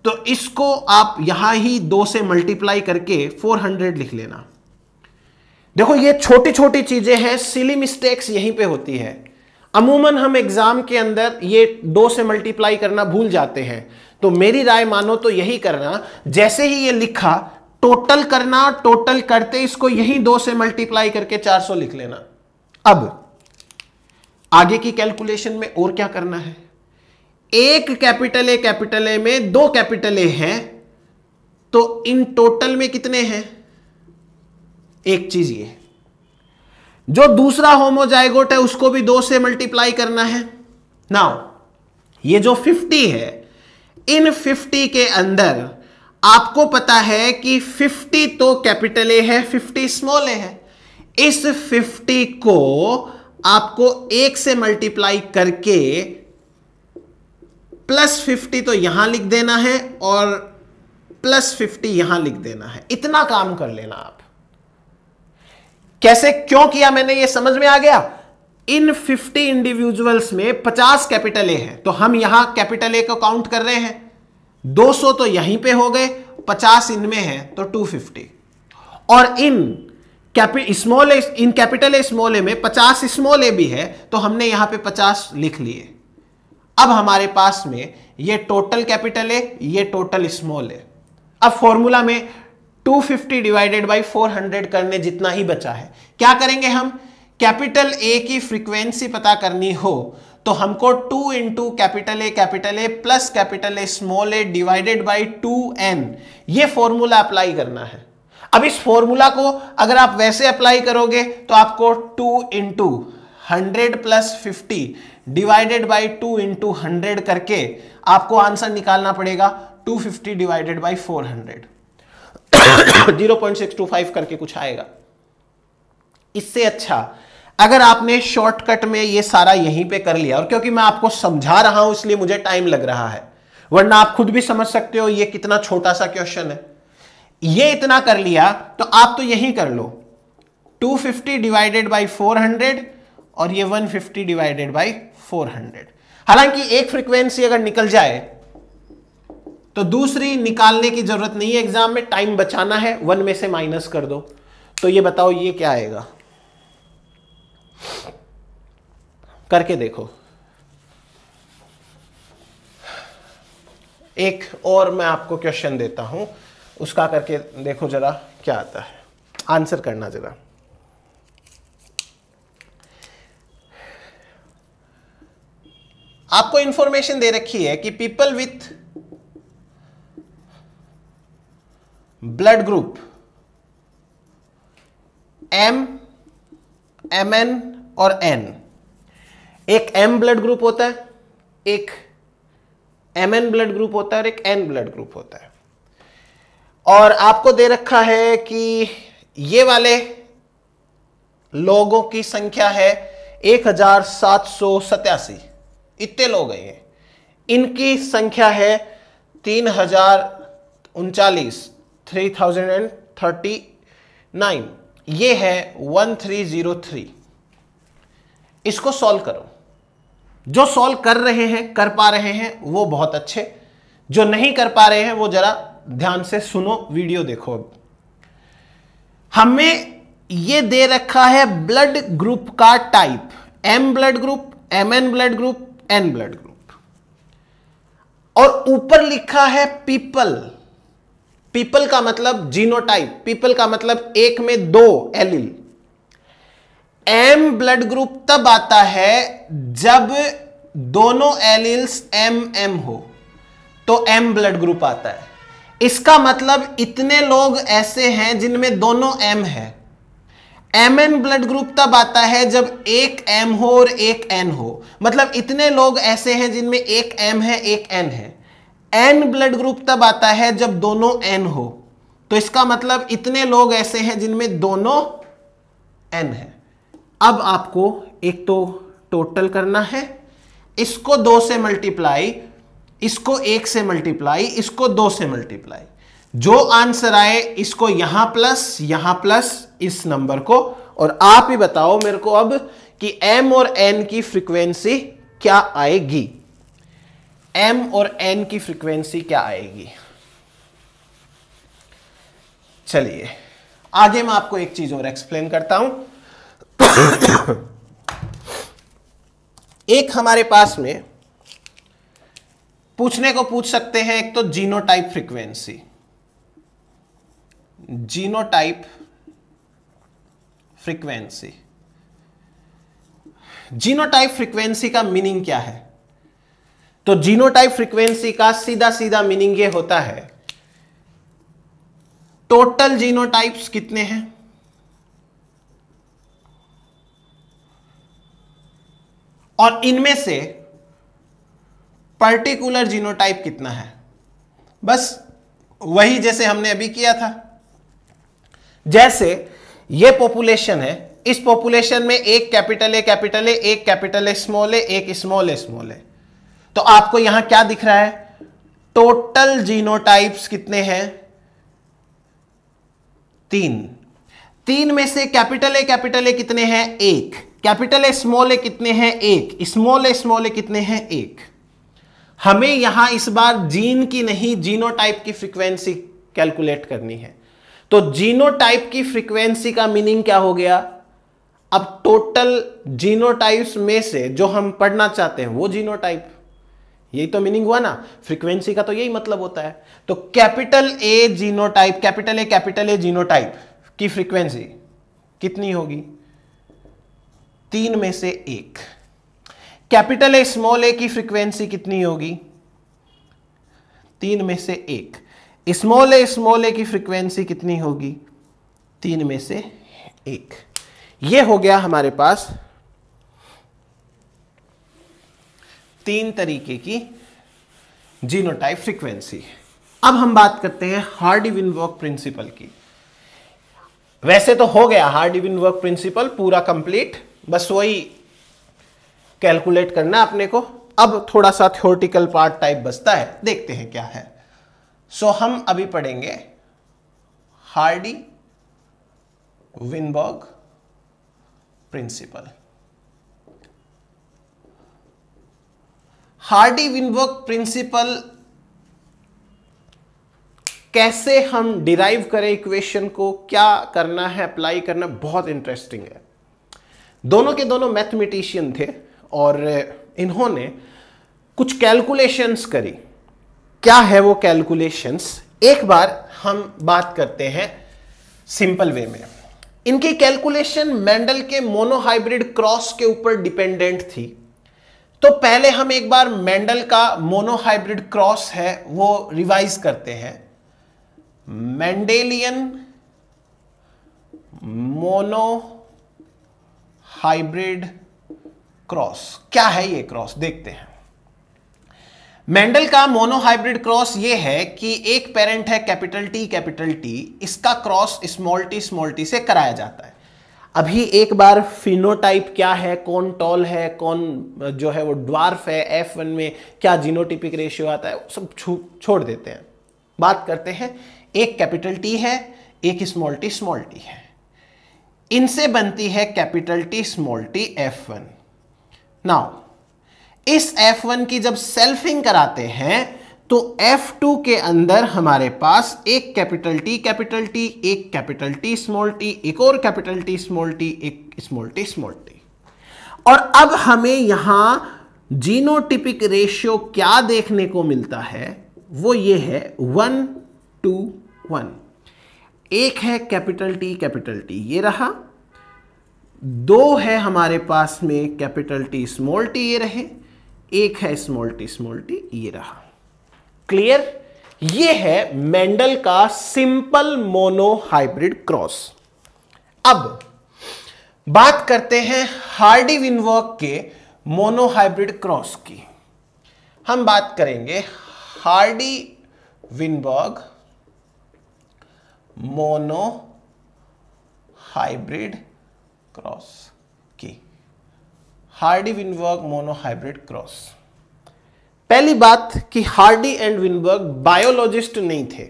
तो इसको आप यहां ही दो से मल्टीप्लाई करके 400 लिख लेना देखो ये छोटी छोटी चीजें हैं सिली मिस्टेक्स यहीं पे होती है अमूमन हम एग्जाम के अंदर ये दो से मल्टीप्लाई करना भूल जाते हैं तो मेरी राय मानो तो यही करना जैसे ही ये लिखा टोटल करना टोटल करते इसको यही दो से मल्टीप्लाई करके 400 लिख लेना अब आगे की कैलकुलेशन में और क्या करना है एक कैपिटल ए कैपिटल ए में दो कैपिटल ए हैं तो इन टोटल में कितने हैं एक चीज ये जो दूसरा होमोजाइगोट है उसको भी दो से मल्टीप्लाई करना है नाउ ये जो 50 है इन 50 के अंदर आपको पता है कि 50 तो कैपिटल ए है 50 स्मॉल ए है इस 50 को आपको एक से मल्टीप्लाई करके प्लस 50 तो यहां लिख देना है और प्लस 50 यहां लिख देना है इतना काम कर लेना आप कैसे क्यों किया मैंने ये समझ में आ गया इन 50 इंडिविजुअल्स में 50 कैपिटल ए है तो हम यहां कैपिटल ए को काउंट कर रहे हैं 200 तो यहीं पे हो गए 50 इनमें है तो 250 और इन स्मॉल इन कैपिटल ए स्मॉल ए में 50 स्मॉल ए भी है तो हमने यहां पे 50 लिख लिए अब हमारे पास में ये टोटल कैपिटल ए ये टोटल स्मॉल ए अब फॉर्मूला में 250 डिवाइडेड बाय 400 करने जितना ही बचा है क्या करेंगे हम कैपिटल ए की फ्रीक्वेंसी पता करनी हो तो हमको two into capital A capital A plus capital A small A divided by two N ये फॉर्मूला अप्लाई करना है अब इस फॉर्मूला को अगर आप वैसे अप्लाई करोगे तो आपको two into hundred plus fifty divided by two into hundred करके आपको आंसर निकालना पड़ेगा two fifty divided by four hundred zero point six two five करके कुछ आएगा इससे अच्छा अगर आपने शॉर्टकट में ये सारा यहीं पे कर लिया और क्योंकि मैं आपको समझा रहा हूं इसलिए मुझे टाइम लग रहा है वरना आप खुद भी समझ सकते हो ये कितना छोटा सा क्वेश्चन है ये इतना कर लिया तो आप तो यही कर लो 250 डिवाइडेड बाय 400 और ये 150 डिवाइडेड बाय 400 हालांकि एक फ्रीक्वेंसी अगर निकल जाए तो दूसरी निकालने की जरूरत नहीं है एग्जाम में टाइम बचाना है वन में से माइनस कर दो तो ये बताओ ये क्या आएगा करके देखो एक और मैं आपको क्वेश्चन देता हूं उसका करके देखो जरा क्या आता है आंसर करना जरा आपको इंफॉर्मेशन दे रखी है कि people with blood group M M N और एन एक एम ब्लड ग्रुप होता है एक एम एन ब्लड ग्रुप होता है और एक एन ब्लड ग्रुप होता है और आपको दे रखा है कि ये वाले लोगों की संख्या है एक हजार सात सौ सत्यासी इतने लोग हैं इनकी संख्या है तीन हजार उनचालीस three thousand and thirty nine ये है वन थ्री जीरो थ्री इसको सॉल्व करो जो सॉल्व कर रहे हैं कर पा रहे हैं वो बहुत अच्छे जो नहीं कर पा रहे हैं वो जरा ध्यान से सुनो वीडियो देखो अब हमें ये दे रखा है ब्लड ग्रुप का type M blood group M N blood group N blood group और ऊपर लिखा है पीपल पीपल का मतलब जीनोटाइप पीपल का मतलब एक में दो एलिल एम ब्लड ग्रुप तब आता है जब दोनों एलिल्स एम एम हो तो एम ब्लड ग्रुप आता है इसका मतलब इतने लोग ऐसे हैं जिनमें दोनों एम है एम एन ब्लड ग्रुप तब आता है जब एक एम हो और एक एन हो मतलब इतने लोग ऐसे हैं जिनमें एक एम है एक एन है एन ब्लड ग्रुप तब आता है जब दोनों एन हो तो इसका मतलब इतने लोग ऐसे हैं जिनमें दोनों एन है अब आपको एक तो टोटल करना है इसको दो से मल्टीप्लाई इसको एक से मल्टीप्लाई इसको दो से मल्टीप्लाई जो आंसर आए इसको यहां प्लस यहां प्लस इस नंबर को और आप ही बताओ मेरे को अब कि m और n की फ्रीक्वेंसी क्या आएगी m और n की फ्रीक्वेंसी क्या आएगी चलिए आगे मैं आपको एक चीज और एक्सप्लेन करता हूं एक हमारे पास में पूछने को पूछ सकते हैं एक तो genotype frequency genotype frequency genotype frequency का मीनिंग क्या है तो जीनोटाइप फ्रीक्वेंसी का सीधा सीधा मीनिंग ये होता है टोटल जीनोटाइप्स कितने हैं और इनमें से पर्टिकुलर जीनोटाइप कितना है बस वही जैसे हमने अभी किया था जैसे ये पॉपुलेशन है इस पॉपुलेशन में एक कैपिटल ए कैपिटल ए एक कैपिटल ए स्मॉल ए एक स्मॉल ए स्मॉल ए तो आपको यहां क्या दिख रहा है टोटल जीनोटाइप्स कितने हैं तीन तीन में से कैपिटल ए कैपिटल ए कितने हैं एक कैपिटल ए स्मॉल ए कितने हैं एक स्मॉल ए स्मॉल ए कितने हैं एक हमें यहां इस बार जीन की नहीं जीनोटाइप की फ्रीक्वेंसी कैलकुलेट करनी है तो जीनोटाइप की फ्रीक्वेंसी का मीनिंग क्या हो गया अब टोटल जीनोटाइप्स में से जो हम पढ़ना चाहते हैं वो जीनोटाइप यही तो मीनिंग हुआ ना फ्रीक्वेंसी का तो यही मतलब होता है तो capital A genotype capital A capital A genotype की फ्रीक्वेंसी कितनी होगी तीन में से एक कैपिटल ए स्मॉल ए की फ्रीक्वेंसी कितनी होगी तीन में से एक स्मॉल ए स्मॉल ए की फ्रीक्वेंसी कितनी होगी तीन में से एक ये हो गया हमारे पास तीन तरीके की जीनोटाइप फ्रीक्वेंसी अब हम बात करते हैं हार्ड इविन वर्क प्रिंसिपल की वैसे तो हो गया हार्ड इविन वर्क प्रिंसिपल पूरा कंप्लीट बस वही कैलकुलेट करना अपने को अब थोड़ा सा थ्योरटिकल पार्ट टाइप बचता है देखते हैं क्या है सो हम अभी पढ़ेंगे Hardy Weinberg principle Hardy Weinberg principle कैसे हम डिराइव करें इक्वेशन को क्या करना है अप्लाई करना बहुत इंटरेस्टिंग है दोनों के दोनों मैथमेटिशियन थे और इन्होंने कुछ कैलकुलेशंस करी क्या है वो कैलकुलेशंस एक बार हम बात करते हैं सिंपल वे में इनकी कैलकुलेशन मेंडल के मोनोहाइब्रिड क्रॉस के ऊपर डिपेंडेंट थी तो पहले हम एक बार मेंडल का मोनोहाइब्रिड क्रॉस है वो रिवाइज करते हैं मेंडेलियन मोनो हाइब्रिड क्रॉस क्या है ये क्रॉस देखते हैं मेंडल का मोनोहाइब्रिड क्रॉस ये है कि एक पेरेंट है कैपिटल टी कैपिटल टी इसका cross small T small T से कराया जाता है अभी एक बार फिनोटाइप क्या है कौन टॉल है कौन जो है वो ड्वार्फ है एफ वन में क्या जीनोटिपिक रेशियो आता है सब छोड़ देते हैं बात करते हैं एक कैपिटल टी है एक स्मॉल टी स्मॉल टी है इनसे बनती है capital T small T F one now इस एफ वन की जब सेल्फिंग कराते हैं तो F2 के अंदर हमारे पास एक कैपिटल T कैपिटल T एक कैपिटल T स्मॉल t एक और कैपिटल T स्मॉल t एक स्मॉल t स्मॉल t और अब हमें यहां जीनोटिपिक रेशियो क्या देखने को मिलता है वो ये है वन टू वन एक है कैपिटल टी कैपिटल टी ये रहा दो है हमारे पास में कैपिटल टी स्मॉल टी ये रहे एक है स्मॉल टी स्मॉल टी ये रहा क्लियर ये है मेंडल का सिंपल मोनो हाइब्रिड क्रॉस अब बात करते हैं हार्डी विनवर्क के मोनो हाइब्रिड क्रॉस की हम बात करेंगे Hardy Weinberg monohybrid cross की Hardy Weinberg monohybrid cross पहली बात कि हार्डी एंड विनबर्ग बायोलॉजिस्ट नहीं थे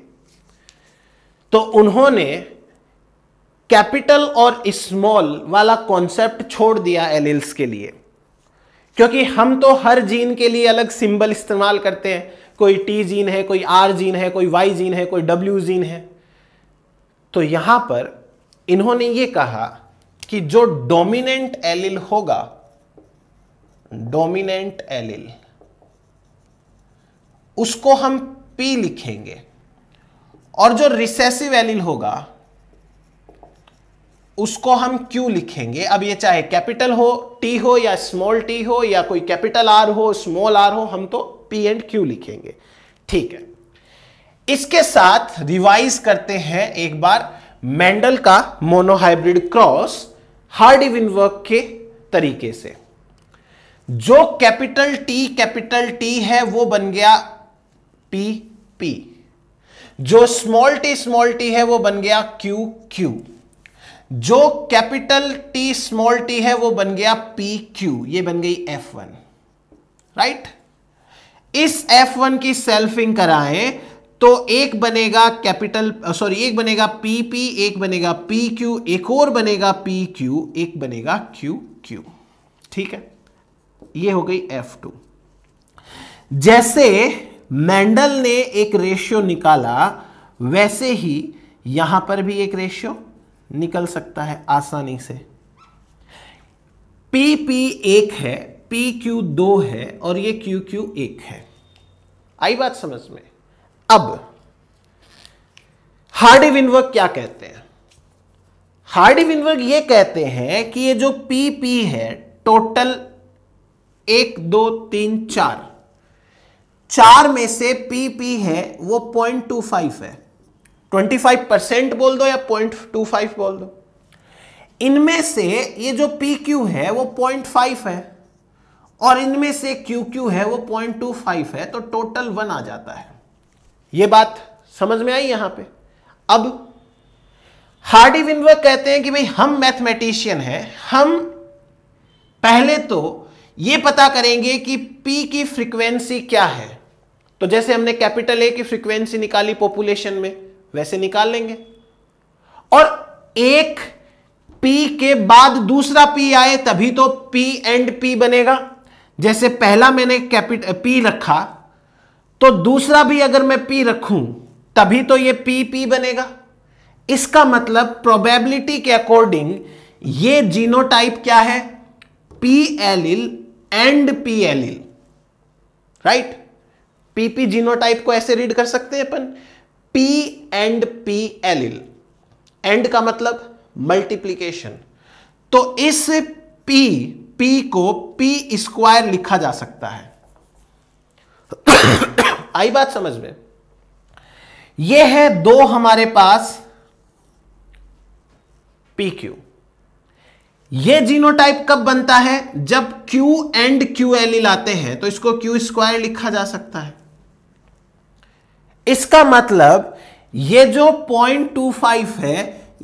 तो उन्होंने कैपिटल और स्मॉल वाला कॉन्सेप्ट छोड़ दिया एलिल्स के लिए क्योंकि हम तो हर जीन के लिए अलग सिंबल इस्तेमाल करते हैं कोई टी जीन है कोई आर जीन है कोई वाई जीन है कोई डब्ल्यू जीन है तो यहां पर इन्होंने ये कहा कि जो डोमिनेंट एलिल होगा डोमिनेंट एलिल उसको हम पी लिखेंगे और जो रिसेसिव एलिल होगा उसको हम क्यू लिखेंगे अब ये चाहे कैपिटल हो टी हो या स्मॉल टी हो या कोई कैपिटल आर हो स्मॉल आर हो हम तो पी एंड क्यू लिखेंगे ठीक है इसके साथ रिवाइज करते हैं एक बार मेंडल का monohybrid cross Hardy Weinberg के तरीके से जो कैपिटल टी कैपिटल टी है वो बन गया पी पी जो स्मॉल टी स्मॉल टी है वो बन गया क्यू क्यू जो कैपिटल टी स्मॉल टी है वो बन गया पी क्यू ये बन गई एफ वन राइट इस एफ वन की सेल्फिंग कराएं तो एक बनेगा कैपिटल सॉरी एक बनेगा पी पी एक बनेगा पी क्यू एक और बनेगा पी क्यू एक बनेगा क्यू क्यू ठीक है ये हो गई एफ टू जैसे मैंडल ने एक रेशियो निकाला वैसे ही यहां पर भी एक रेशियो निकल सकता है आसानी से पी पी एक है पी क्यू दो है और ये क्यू क्यू एक है आई बात समझ में अब हार्डी विनवर्क क्या कहते हैं हार्डी विनवर्क ये कहते हैं कि ये जो पी पी है टोटल एक दो तीन चार चार में से पी पी है वो पॉइंट टू फाइव है ट्वेंटी फाइव परसेंट बोल दो या पॉइंट टू फाइव बोल दो इनमें से ये जो पी क्यू है वो पॉइंट फाइव है और इनमें से क्यू क्यू है वो पॉइंट टू फाइव है तो टोटल वन आ जाता है ये बात समझ में आई यहां पे अब हार्डी विनवर्क कहते हैं कि भाई हम मैथमेटिशियन हैं हम पहले तो ये पता करेंगे कि पी की फ्रीक्वेंसी क्या है तो जैसे हमने कैपिटल ए की फ्रीक्वेंसी निकाली पॉपुलेशन में वैसे निकाल लेंगे और एक पी के बाद दूसरा पी आए तभी तो पी एंड पी बनेगा जैसे पहला मैंने कैपिट पी रखा तो दूसरा भी अगर मैं पी रखूं तभी तो ये पी पी बनेगा इसका मतलब प्रोबेबिलिटी के अकॉर्डिंग ये जीनोटाइप क्या है P allele and P allele right PP genotype को ऐसे रीड कर सकते हैं अपन P and P allele and का मतलब मल्टीप्लीकेशन तो इस पी पी को पी स्क्वायर लिखा जा सकता है आई बात समझ में ये है दो हमारे पास पी क्यू ये जीनोटाइप कब बनता है जब Q एंड क्यू एल लाते हैं तो इसको Q स्क्वायर लिखा जा सकता है इसका मतलब ये जो 0.25 है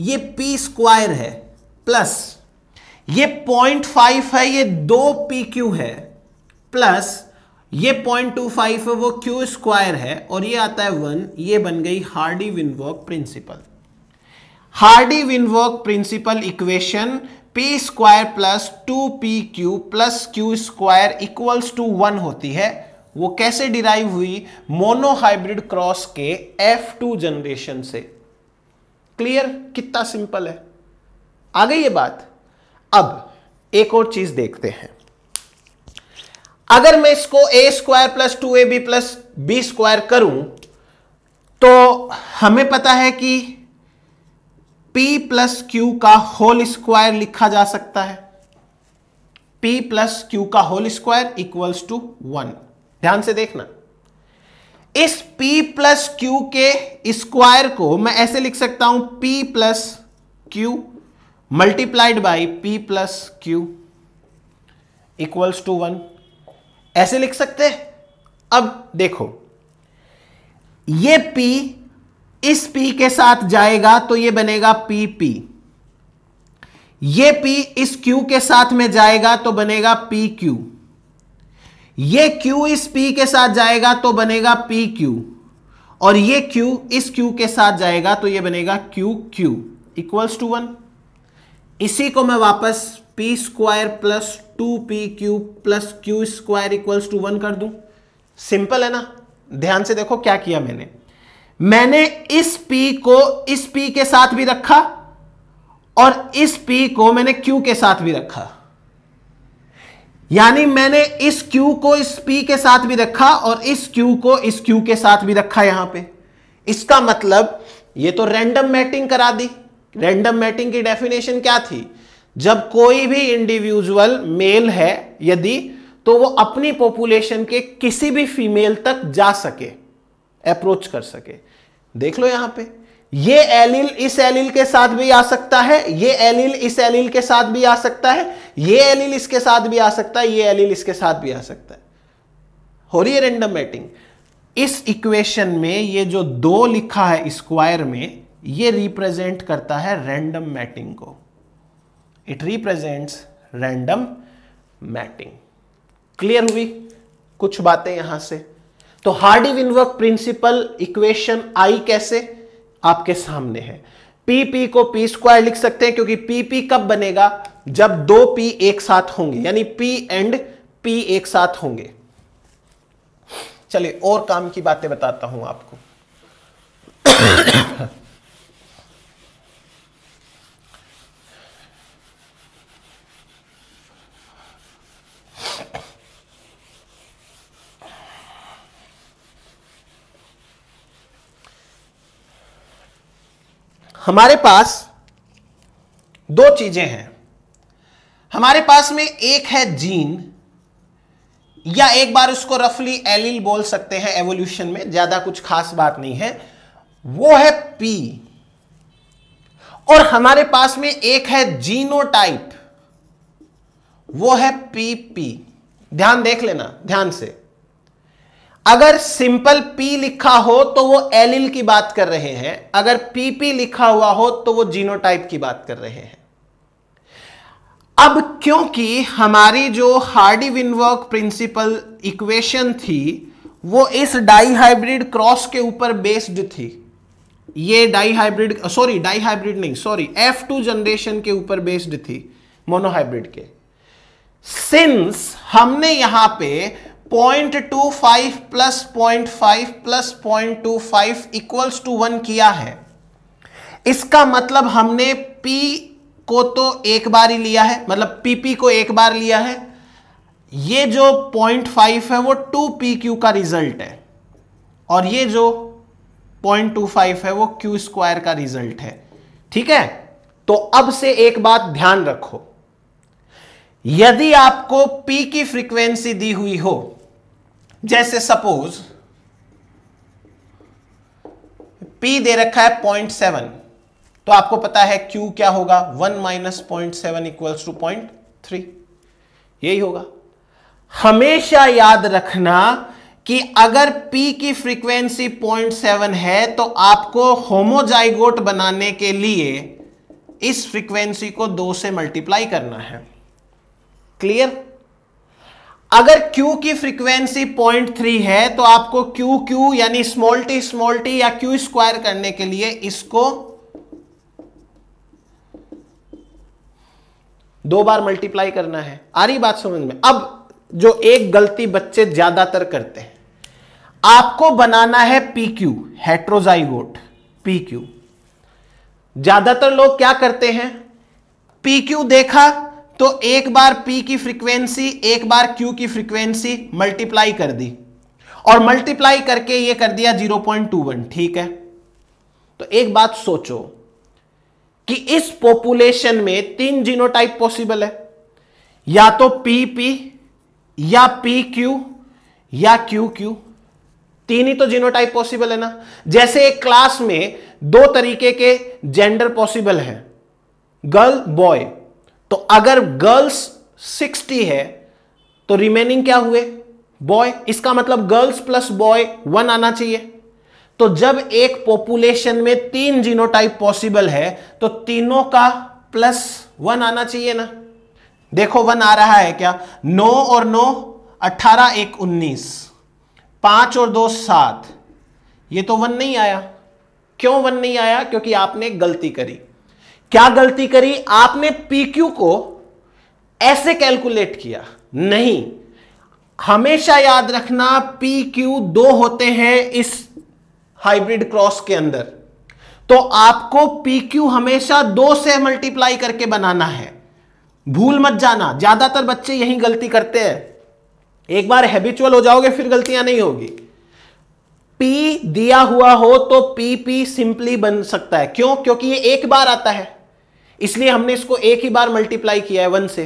ये P स्क्वायर है प्लस ये 0.5 है ये दो पी क्यू है प्लस ये पॉइंट टू फाइव है वो क्यू स्क्वायर है और ये आता है वन ये बन गई Hardy Weinberg principle Hardy Weinberg principle equation P square plus two P Q plus Q square equals to one होती है वो कैसे डिराइव हुई मोनोहाइब्रिड क्रॉस के एफ टू जनरेशन से क्लियर कितना सिंपल है आ गई ये बात अब एक और चीज देखते हैं अगर मैं इसको A square plus two A B plus B square करूं तो हमें पता है कि p प्लस क्यू का होल स्क्वायर लिखा जा सकता है p प्लस क्यू का whole square equals to one ध्यान से देखना इस p प्लस क्यू के स्क्वायर को मैं ऐसे लिख सकता हूं p plus Q multiplied by P plus Q equals to one ऐसे लिख सकते अब देखो ये P इस P के साथ जाएगा तो ये बनेगा पी पी ये P इस Q के साथ में जाएगा तो बनेगा पी क्यू ये Q इस P के साथ जाएगा तो बनेगा पी क्यू और ये Q इस Q के साथ जाएगा तो ये बनेगा Q Q equals to one इसी को मैं वापस P square plus two P Q plus Q square equals to one कर दूं सिंपल है ना ध्यान से देखो क्या किया मैंने मैंने इस पी को इस पी के साथ भी रखा और इस पी को मैंने क्यू के साथ भी रखा यानी मैंने इस क्यू को इस पी के साथ भी रखा और इस क्यू को इस क्यू के साथ भी रखा यहां पे इसका मतलब ये तो रैंडम मैटिंग करा दी रैंडम मैटिंग की डेफिनेशन क्या थी जब कोई भी इंडिविजुअल मेल है यदि तो वो अपनी पॉपुलेशन के किसी भी फीमेल तक जा सके अप्रोच कर सके देख लो यहां पे ये एलिल इस एलिल के साथ भी आ सकता है ये एलिल इस एलिल के साथ भी आ सकता है ये एलिल इसके साथ भी आ सकता है ये एलिल इसके साथ भी आ सकता है हो रही है रेंडम मैटिंग इस इक्वेशन में ये जो दो लिखा है स्क्वायर में ये रिप्रेजेंट करता है रैंडम मैटिंग को it represents random mating clear हुई कुछ बातें यहां से तो हार्डी विनवर्क प्रिंसिपल इक्वेशन आई कैसे आपके सामने है पी पी को पी स्क्वायर लिख सकते हैं क्योंकि पी पी कब बनेगा जब दो पी एक साथ होंगे यानी पी एंड पी एक साथ होंगे चलिए और काम की बातें बताता हूं आपको हमारे पास दो चीजें हैं हमारे पास में एक है जीन या एक बार उसको रफली एलिल बोल सकते हैं एवोल्यूशन में ज्यादा कुछ खास बात नहीं है वो है पी और हमारे पास में एक है जीनोटाइप वो है पी पी ध्यान देख लेना ध्यान से अगर सिंपल पी लिखा हो तो वो एलिल की बात कर रहे हैं अगर पीपी लिखा हुआ हो तो वो जीनोटाइप की बात कर रहे हैं अब क्योंकि हमारी जो हार्डी विनवर्क प्रिंसिपल इक्वेशन थी वो इस डाई हाइब्रिड क्रॉस के ऊपर बेस्ड थी ये dihybrid sorry dihybrid नहीं सॉरी एफ टू जनरेशन के ऊपर बेस्ड थी मोनोहाइब्रिड के सिंस हमने यहां पे point two five plus point five plus point two five equals to one किया है इसका मतलब हमने P को तो एक बार ही लिया है मतलब PP को एक बार लिया है ये जो पॉइंट फाइव है वो क्यू का रिजल्ट है और ये जो पॉइंट टू फाइव है वो क्यू स्क्वायर का रिजल्ट है ठीक है तो अब से एक बात ध्यान रखो यदि आपको P की फ्रीक्वेंसी दी हुई हो जैसे सपोज P दे रखा है पॉइंट सेवन तो आपको पता है Q क्या होगा one minus point seven equals to point three यही होगा हमेशा याद रखना कि अगर P की फ्रीक्वेंसी पॉइंट सेवन है तो आपको होमोजाइगोट बनाने के लिए इस फ्रीक्वेंसी को दो से मल्टीप्लाई करना है क्लियर अगर Q की फ्रीक्वेंसी 0.3 है तो आपको Q Q यानी स्मॉल टी स्मॉल टी या Q स्क्वायर करने के लिए इसको दो बार मल्टीप्लाई करना है आ रही बात समझ में अब जो एक गलती बच्चे ज्यादातर करते हैं आपको बनाना है P Q heterozygote P Q ज्यादातर लोग क्या करते हैं पी क्यू देखा तो एक बार P की फ्रीक्वेंसी एक बार Q की फ्रीक्वेंसी मल्टीप्लाई कर दी और मल्टीप्लाई करके ये कर दिया 0.21 ठीक है तो एक बात सोचो कि इस पॉपुलेशन में तीन जीनोटाइप पॉसिबल है या तो पी पी या पी क्यू या क्यू क्यू तीन ही तो जीनोटाइप पॉसिबल है ना जैसे एक क्लास में दो तरीके के जेंडर पॉसिबल है गर्ल बॉय तो अगर गर्ल्स 60 है तो रिमेनिंग क्या हुए बॉय इसका मतलब गर्ल्स प्लस बॉय वन आना चाहिए तो जब एक पॉपुलेशन में तीन जीनोटाइप पॉसिबल है तो तीनों का प्लस वन आना चाहिए ना देखो वन आ रहा है क्या नौ और नौ अट्ठारह एक उन्नीस पांच और दो सात ये तो वन नहीं आया क्यों वन नहीं आया क्योंकि आपने गलती करी क्या गलती करी आपने क्यू को ऐसे कैलकुलेट किया नहीं हमेशा याद रखना पी क्यू दो होते हैं इस हाइब्रिड क्रॉस के अंदर तो आपको पी क्यू हमेशा दो से मल्टीप्लाई करके बनाना है भूल मत जाना ज्यादातर बच्चे यही गलती करते हैं एक बार हैबिचुअल हो जाओगे फिर गलतियां नहीं होगी पी दिया हुआ हो तो पी पी सिंपली बन सकता है क्यों क्योंकि ये एक बार आता है इसलिए हमने इसको एक ही बार मल्टीप्लाई किया है वन से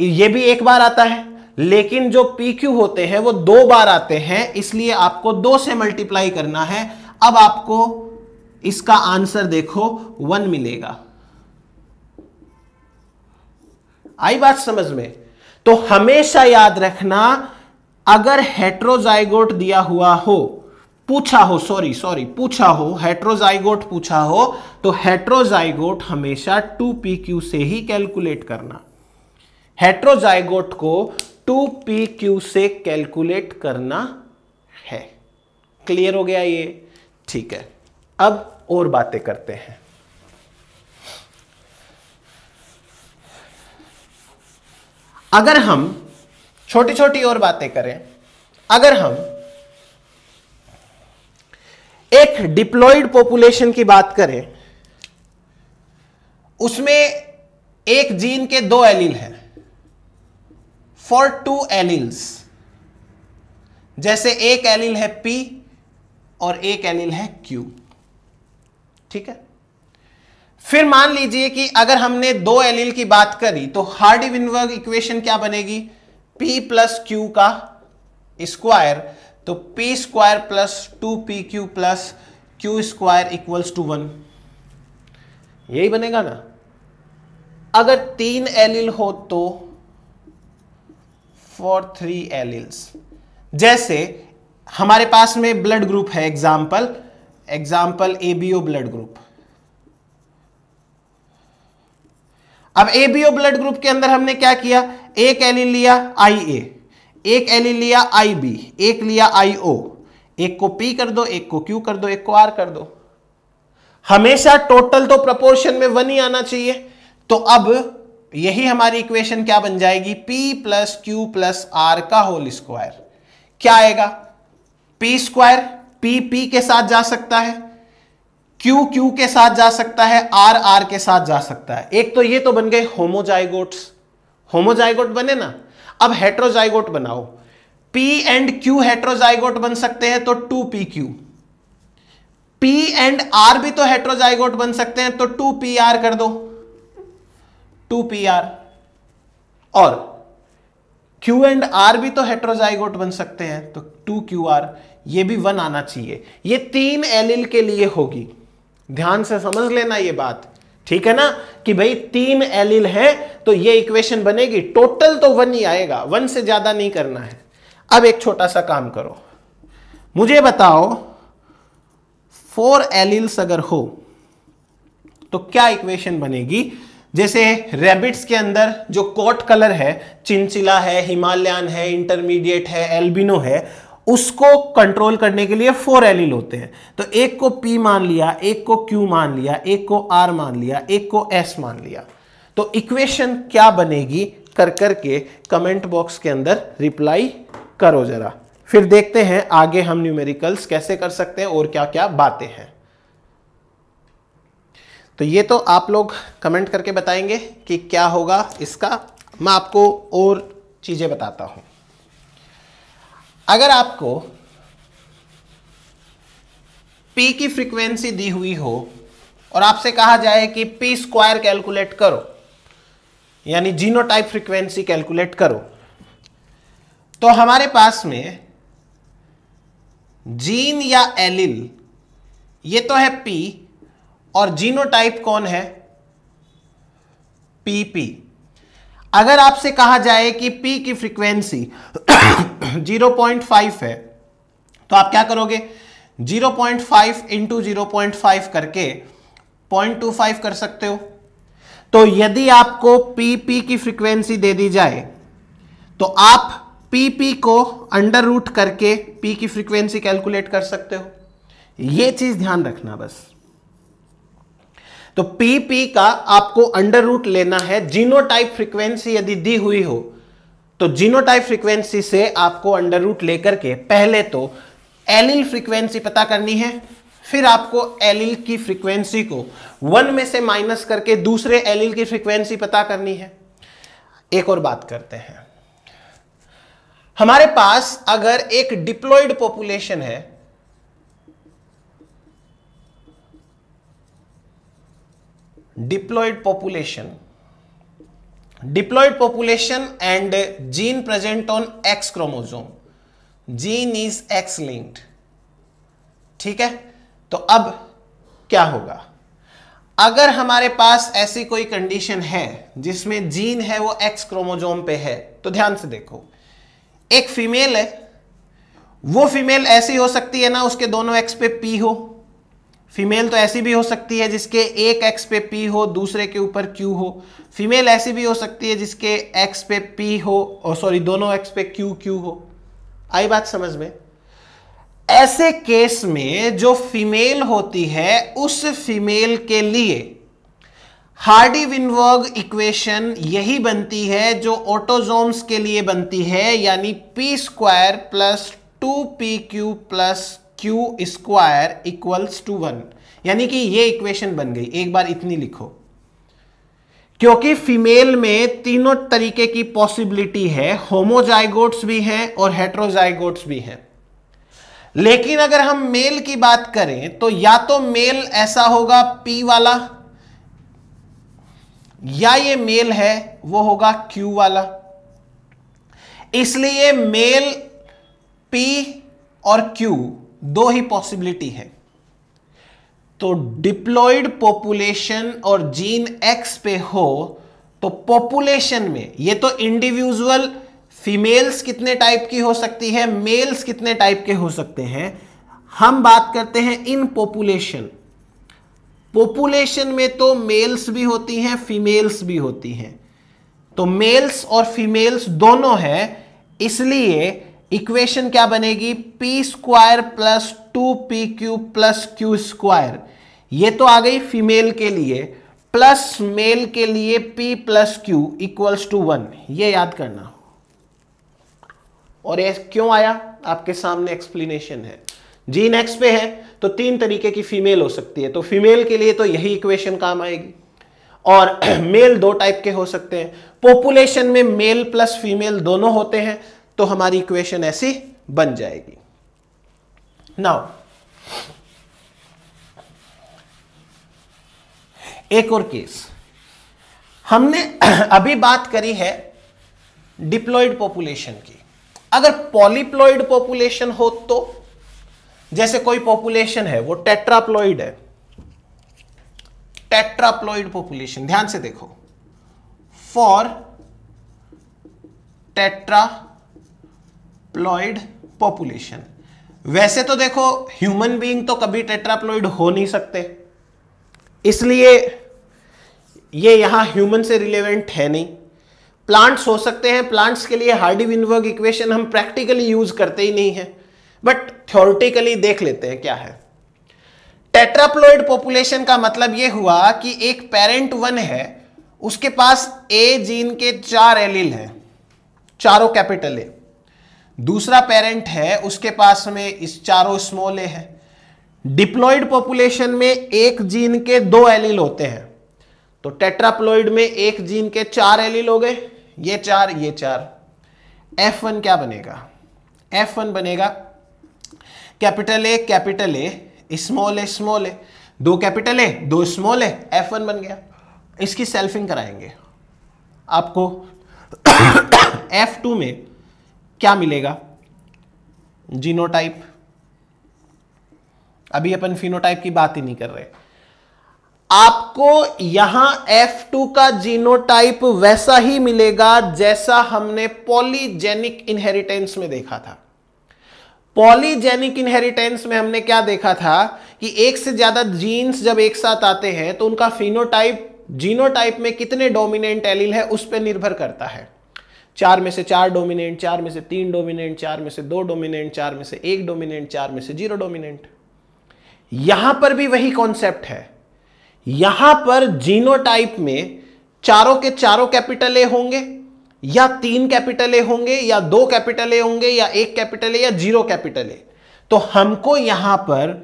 ये भी एक बार आता है लेकिन जो पी क्यू होते हैं वो दो बार आते हैं इसलिए आपको दो से मल्टीप्लाई करना है अब आपको इसका आंसर देखो वन मिलेगा आई बात समझ में तो हमेशा याद रखना अगर हेट्रोजाइगोट दिया हुआ हो पूछा हो सॉरी सॉरी पूछा हो हेट्रोजाइगोट पूछा हो तो हेट्रोजाइगोट हमेशा टू पी क्यू से ही कैलकुलेट करना हेट्रोजाइगोट को टू पी क्यू से कैलकुलेट करना है क्लियर हो गया ये ठीक है अब और बातें करते हैं अगर हम छोटी छोटी और बातें करें अगर हम एक डिप्लॉयड पॉपुलेशन की बात करें उसमें एक जीन के दो एलील हैं फॉर टू एलील्स जैसे एक एलील है पी और एक एलील है क्यू ठीक है फिर मान लीजिए कि अगर हमने दो एलील की बात करी तो हार्डी विनवर्ग इक्वेशन क्या बनेगी पी प्लस क्यू का स्क्वायर तो p square plus two P Q plus Q square equals to one यही बनेगा ना अगर तीन एलिल हो तो फॉर थ्री एलिल्स जैसे हमारे पास में ब्लड ग्रुप है example example ABO blood group अब एबीओ ब्लड ग्रुप के अंदर हमने क्या किया एक एलिल लिया आई ए एक एल लिया आई बी एक लिया आई ओ एक को पी कर दो एक को क्यू कर दो एक को आर कर दो हमेशा टोटल तो प्रपोर्शन में वन ही आना चाहिए तो अब यही हमारी इक्वेशन क्या बन जाएगी p plus q plus r का होल स्क्वायर क्या आएगा p स्क्वायर p p के साथ जा सकता है q q के साथ जा सकता है r r के साथ जा सकता है एक तो ये तो बन गए होमोजाइगोट्स होमोजाइगोट बने ना अब हेट्रोजाइगोट बनाओ पी एंड क्यू हेट्रोजाइगोट बन सकते हैं तो two P q p and r भी तो हेट्रोजाइगोट बन सकते हैं तो टू पी आर कर दो टू पी आर और Q एंड R भी तो हेट्रोजाइगोट बन सकते हैं तो 2QR ये भी वन आना चाहिए ये तीन एलिल के लिए होगी ध्यान से समझ लेना ये बात ठीक है ना कि भाई तीन एलिल हैं तो ये इक्वेशन बनेगी टोटल तो वन ही आएगा वन से ज्यादा नहीं करना है अब एक छोटा सा काम करो मुझे बताओ फोर एलिल्स अगर हो तो क्या इक्वेशन बनेगी जैसे रैबिट्स के अंदर जो कोट कलर है चिंचिला है हिमालयन है इंटरमीडिएट है एल्बिनो है उसको कंट्रोल करने के लिए फोर एलिल होते हैं तो एक को पी मान लिया एक को क्यू मान लिया एक को आर मान लिया एक को एस मान लिया तो इक्वेशन क्या बनेगी कर कर के कमेंट बॉक्स के अंदर रिप्लाई करो जरा फिर देखते हैं आगे हम न्यूमेरिकल्स कैसे कर सकते हैं और क्या क्या बातें हैं तो ये तो आप लोग कमेंट करके बताएंगे कि क्या होगा इसका मैं आपको और चीज़ें बताता हूं अगर आपको पी की फ्रीक्वेंसी दी हुई हो और आपसे कहा जाए कि पी स्क्वायर कैलकुलेट करो यानी जीनोटाइप फ्रीक्वेंसी कैलकुलेट करो तो हमारे पास में जीन या एलिल ये तो है पी और जीनोटाइप कौन है पी पी। अगर आपसे कहा जाए कि पी की फ्रीक्वेंसी 0.5 है तो आप क्या करोगे 0.5 पॉइंट फाइव इंटू जीरो करके 0.25 कर सकते हो तो यदि आपको पी पी की फ्रीक्वेंसी दे दी जाए तो आप पी पी को अंडर रूट करके पी की फ्रीक्वेंसी कैलकुलेट कर सकते हो यह चीज ध्यान रखना बस तो पी पी का आपको अंडर रूट लेना है जीनोटाइप फ्रीक्वेंसी यदि दी हुई हो तो जीनोटाइप फ्रीक्वेंसी से आपको अंडर रूट लेकर के पहले तो एलिल फ्रीक्वेंसी पता करनी है फिर आपको एलिल की फ्रीक्वेंसी को वन में से माइनस करके दूसरे एलिल की फ्रीक्वेंसी पता करनी है एक और बात करते हैं हमारे पास अगर एक डिप्लॉयड पॉपुलेशन है diploid population diploid population and gene present on X chromosome gene is X linked ठीक है तो अब क्या होगा अगर हमारे पास ऐसी कोई कंडीशन है जिसमें जीन है वो एक्स क्रोमोजोम पे है तो ध्यान से देखो एक फीमेल है वो फीमेल ऐसी हो सकती है ना उसके दोनों एक्स पे पी हो फीमेल तो ऐसी भी हो सकती है जिसके एक एक्स पे पी हो दूसरे के ऊपर क्यू हो फीमेल ऐसी भी हो सकती है जिसके एक्स पे पी हो और सॉरी दोनों एक्स पे क्यू क्यू हो आई बात समझ में ऐसे केस में जो फीमेल होती है उस फीमेल के लिए हार्डी विनवर्ग इक्वेशन यही बनती है जो ऑटोजोम्स के लिए बनती है यानी p square plus two P Q plus Q square equals to one यानी कि ये इक्वेशन बन गई एक बार इतनी लिखो क्योंकि फीमेल में तीनों तरीके की पॉसिबिलिटी है होमोजाइगोट्स भी हैं और हेट्रोजाइगोट्स भी हैं लेकिन अगर हम मेल की बात करें तो या तो मेल ऐसा होगा पी वाला या ये मेल है वो होगा क्यू वाला इसलिए मेल पी और क्यू दो ही पॉसिबिलिटी है तो डिप्लॉयड पॉपुलेशन और जीन एक्स पे हो तो पॉपुलेशन में ये तो इंडिविजुअल फीमेल्स कितने टाइप की हो सकती है मेल्स कितने टाइप के हो सकते हैं हम बात करते हैं इन पॉपुलेशन पॉपुलेशन में तो मेल्स भी होती हैं फीमेल्स भी होती हैं तो मेल्स और फीमेल्स दोनों हैं इसलिए इक्वेशन क्या बनेगी p square plus two P Q plus Q square ये तो आ गई फीमेल के लिए प्लस मेल के लिए p plus Q equals to one ये याद करना और ये क्यों आया आपके सामने एक्सप्लेनेशन है जी नेक्स्ट पे है तो तीन तरीके की फीमेल हो सकती है तो फीमेल के लिए तो यही इक्वेशन काम आएगी और मेल दो टाइप के हो सकते हैं पॉपुलेशन में मेल प्लस फीमेल दोनों होते हैं तो हमारी इक्वेशन ऐसी बन जाएगी नाउ एक और केस हमने अभी बात करी है डिप्लॉइड पॉपुलेशन की अगर पॉलीप्लॉइड पॉपुलेशन हो तो जैसे कोई पॉपुलेशन है वो टेट्राप्लॉइड है टेट्राप्लॉइड पॉपुलेशन ध्यान से देखो फॉर टेट्रा टेट्राप्लॉइड पॉपुलेशन वैसे तो देखो ह्यूमन बीइंग तो कभी टेट्राप्लॉइड हो नहीं सकते इसलिए ये यहां ह्यूमन से रिलेवेंट है नहीं प्लांट्स हो सकते हैं प्लांट्स के लिए हार्डी विनवर्ग इक्वेशन हम प्रैक्टिकली यूज करते ही नहीं है बट थ्योरिटिकली देख लेते हैं क्या है टेट्राप्लॉइड पॉपुलेशन का मतलब यह हुआ कि एक पेरेंट वन है उसके पास ए जीन के चार एलिल हैं चारों कैपिटल है दूसरा पेरेंट है उसके पास में इस चारों स्मॉल ए है डिप्लॉइड पॉपुलेशन में एक जीन के दो एलील होते हैं तो टेट्राप्लॉइड में एक जीन के चार एलील हो गए ये चार ये चार एफ वन क्या बनेगा एफ वन बनेगा capital A capital A small A small a दो कैपिटल ए दो स्मॉल ए एफ वन बन गया इसकी सेल्फिंग कराएंगे आपको एफ टू में क्या मिलेगा जीनोटाइप अभी अपन फिनोटाइप की बात ही नहीं कर रहे आपको यहां F2 का जीनोटाइप वैसा ही मिलेगा जैसा हमने पॉलीजेनिक इनहेरिटेंस में देखा था पॉलीजेनिक इनहेरिटेंस में हमने क्या देखा था कि एक से ज्यादा जीन्स जब एक साथ आते हैं तो उनका फिनोटाइप जीनोटाइप में कितने डोमिनेंट एलिल है उस पर निर्भर करता है चार में से चार डोमिनेंट चार में से तीन डोमिनेंट चार में से दो डोमिनेंट चार में से एक डोमिनेंट चार में से जीरो डोमिनेंट यहां पर भी वही कॉन्सेप्ट है यहां पर जीनोटाइप में चारों के चारों कैपिटल ए होंगे या तीन कैपिटल ए होंगे या दो कैपिटल ए होंगे या एक कैपिटल ए या जीरो कैपिटल ए तो हमको यहां पर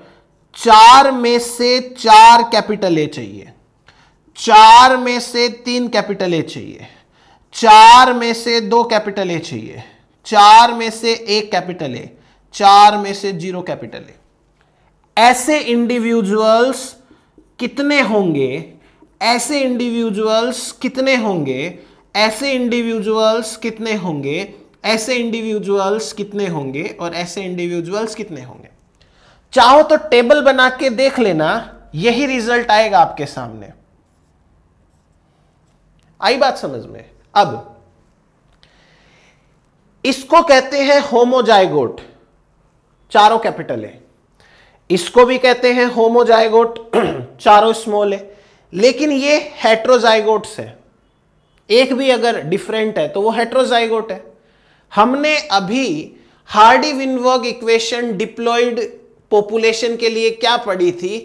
चार में से चार कैपिटल ए चाहिए चार में से तीन कैपिटल ए चाहिए चार में से दो कैपिटल ए चाहिए चार में से एक कैपिटल ए चार में से जीरो कैपिटल ए ऐसे इंडिविजुअल्स कितने होंगे ऐसे इंडिविजुअल्स कितने होंगे ऐसे इंडिविजुअल्स कितने होंगे ऐसे इंडिविजुअल्स कितने होंगे और ऐसे इंडिविजुअल्स कितने होंगे चाहो तो टेबल बना के देख लेना यही रिजल्ट आएगा आपके सामने आई बात समझ में अब इसको कहते हैं होमोजाइगोट चारों कैपिटल है इसको भी कहते हैं होमोजाइगोट चारों स्मॉल है लेकिन ये हेट्रोजाइगोट्स है एक भी अगर डिफरेंट है तो वो हेट्रोजाइगोट है हमने अभी Hardy Weinberg equation diploid population के लिए क्या पढ़ी थी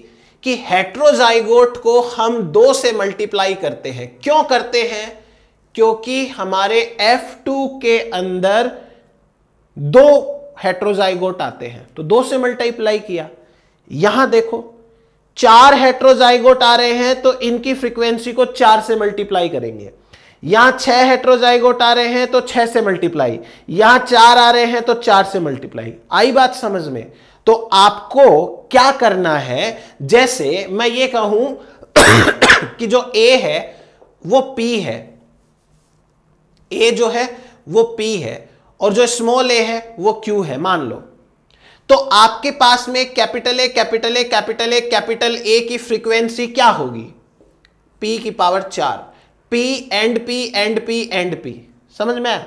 कि हेट्रोजाइगोट को हम दो से मल्टीप्लाई करते हैं क्यों करते हैं क्योंकि हमारे F2 के अंदर दो हेट्रोजाइगोट आते हैं तो दो से मल्टीप्लाई किया यहां देखो चार हेट्रोजाइगोट आ रहे हैं तो इनकी फ्रीक्वेंसी को चार से मल्टीप्लाई करेंगे यहां छह हेट्रोजाइगोट आ रहे हैं तो छह से मल्टीप्लाई यहां चार आ रहे हैं तो चार से मल्टीप्लाई आई बात समझ में तो आपको क्या करना है जैसे मैं ये कहूं कि जो ए है वो पी है ए जो है वो पी है और जो स्मॉल ए है वो क्यू है मान लो तो आपके पास में capital A capital A capital A capital A की फ्रीक्वेंसी क्या होगी पी की पावर चार p and p and p and p समझ में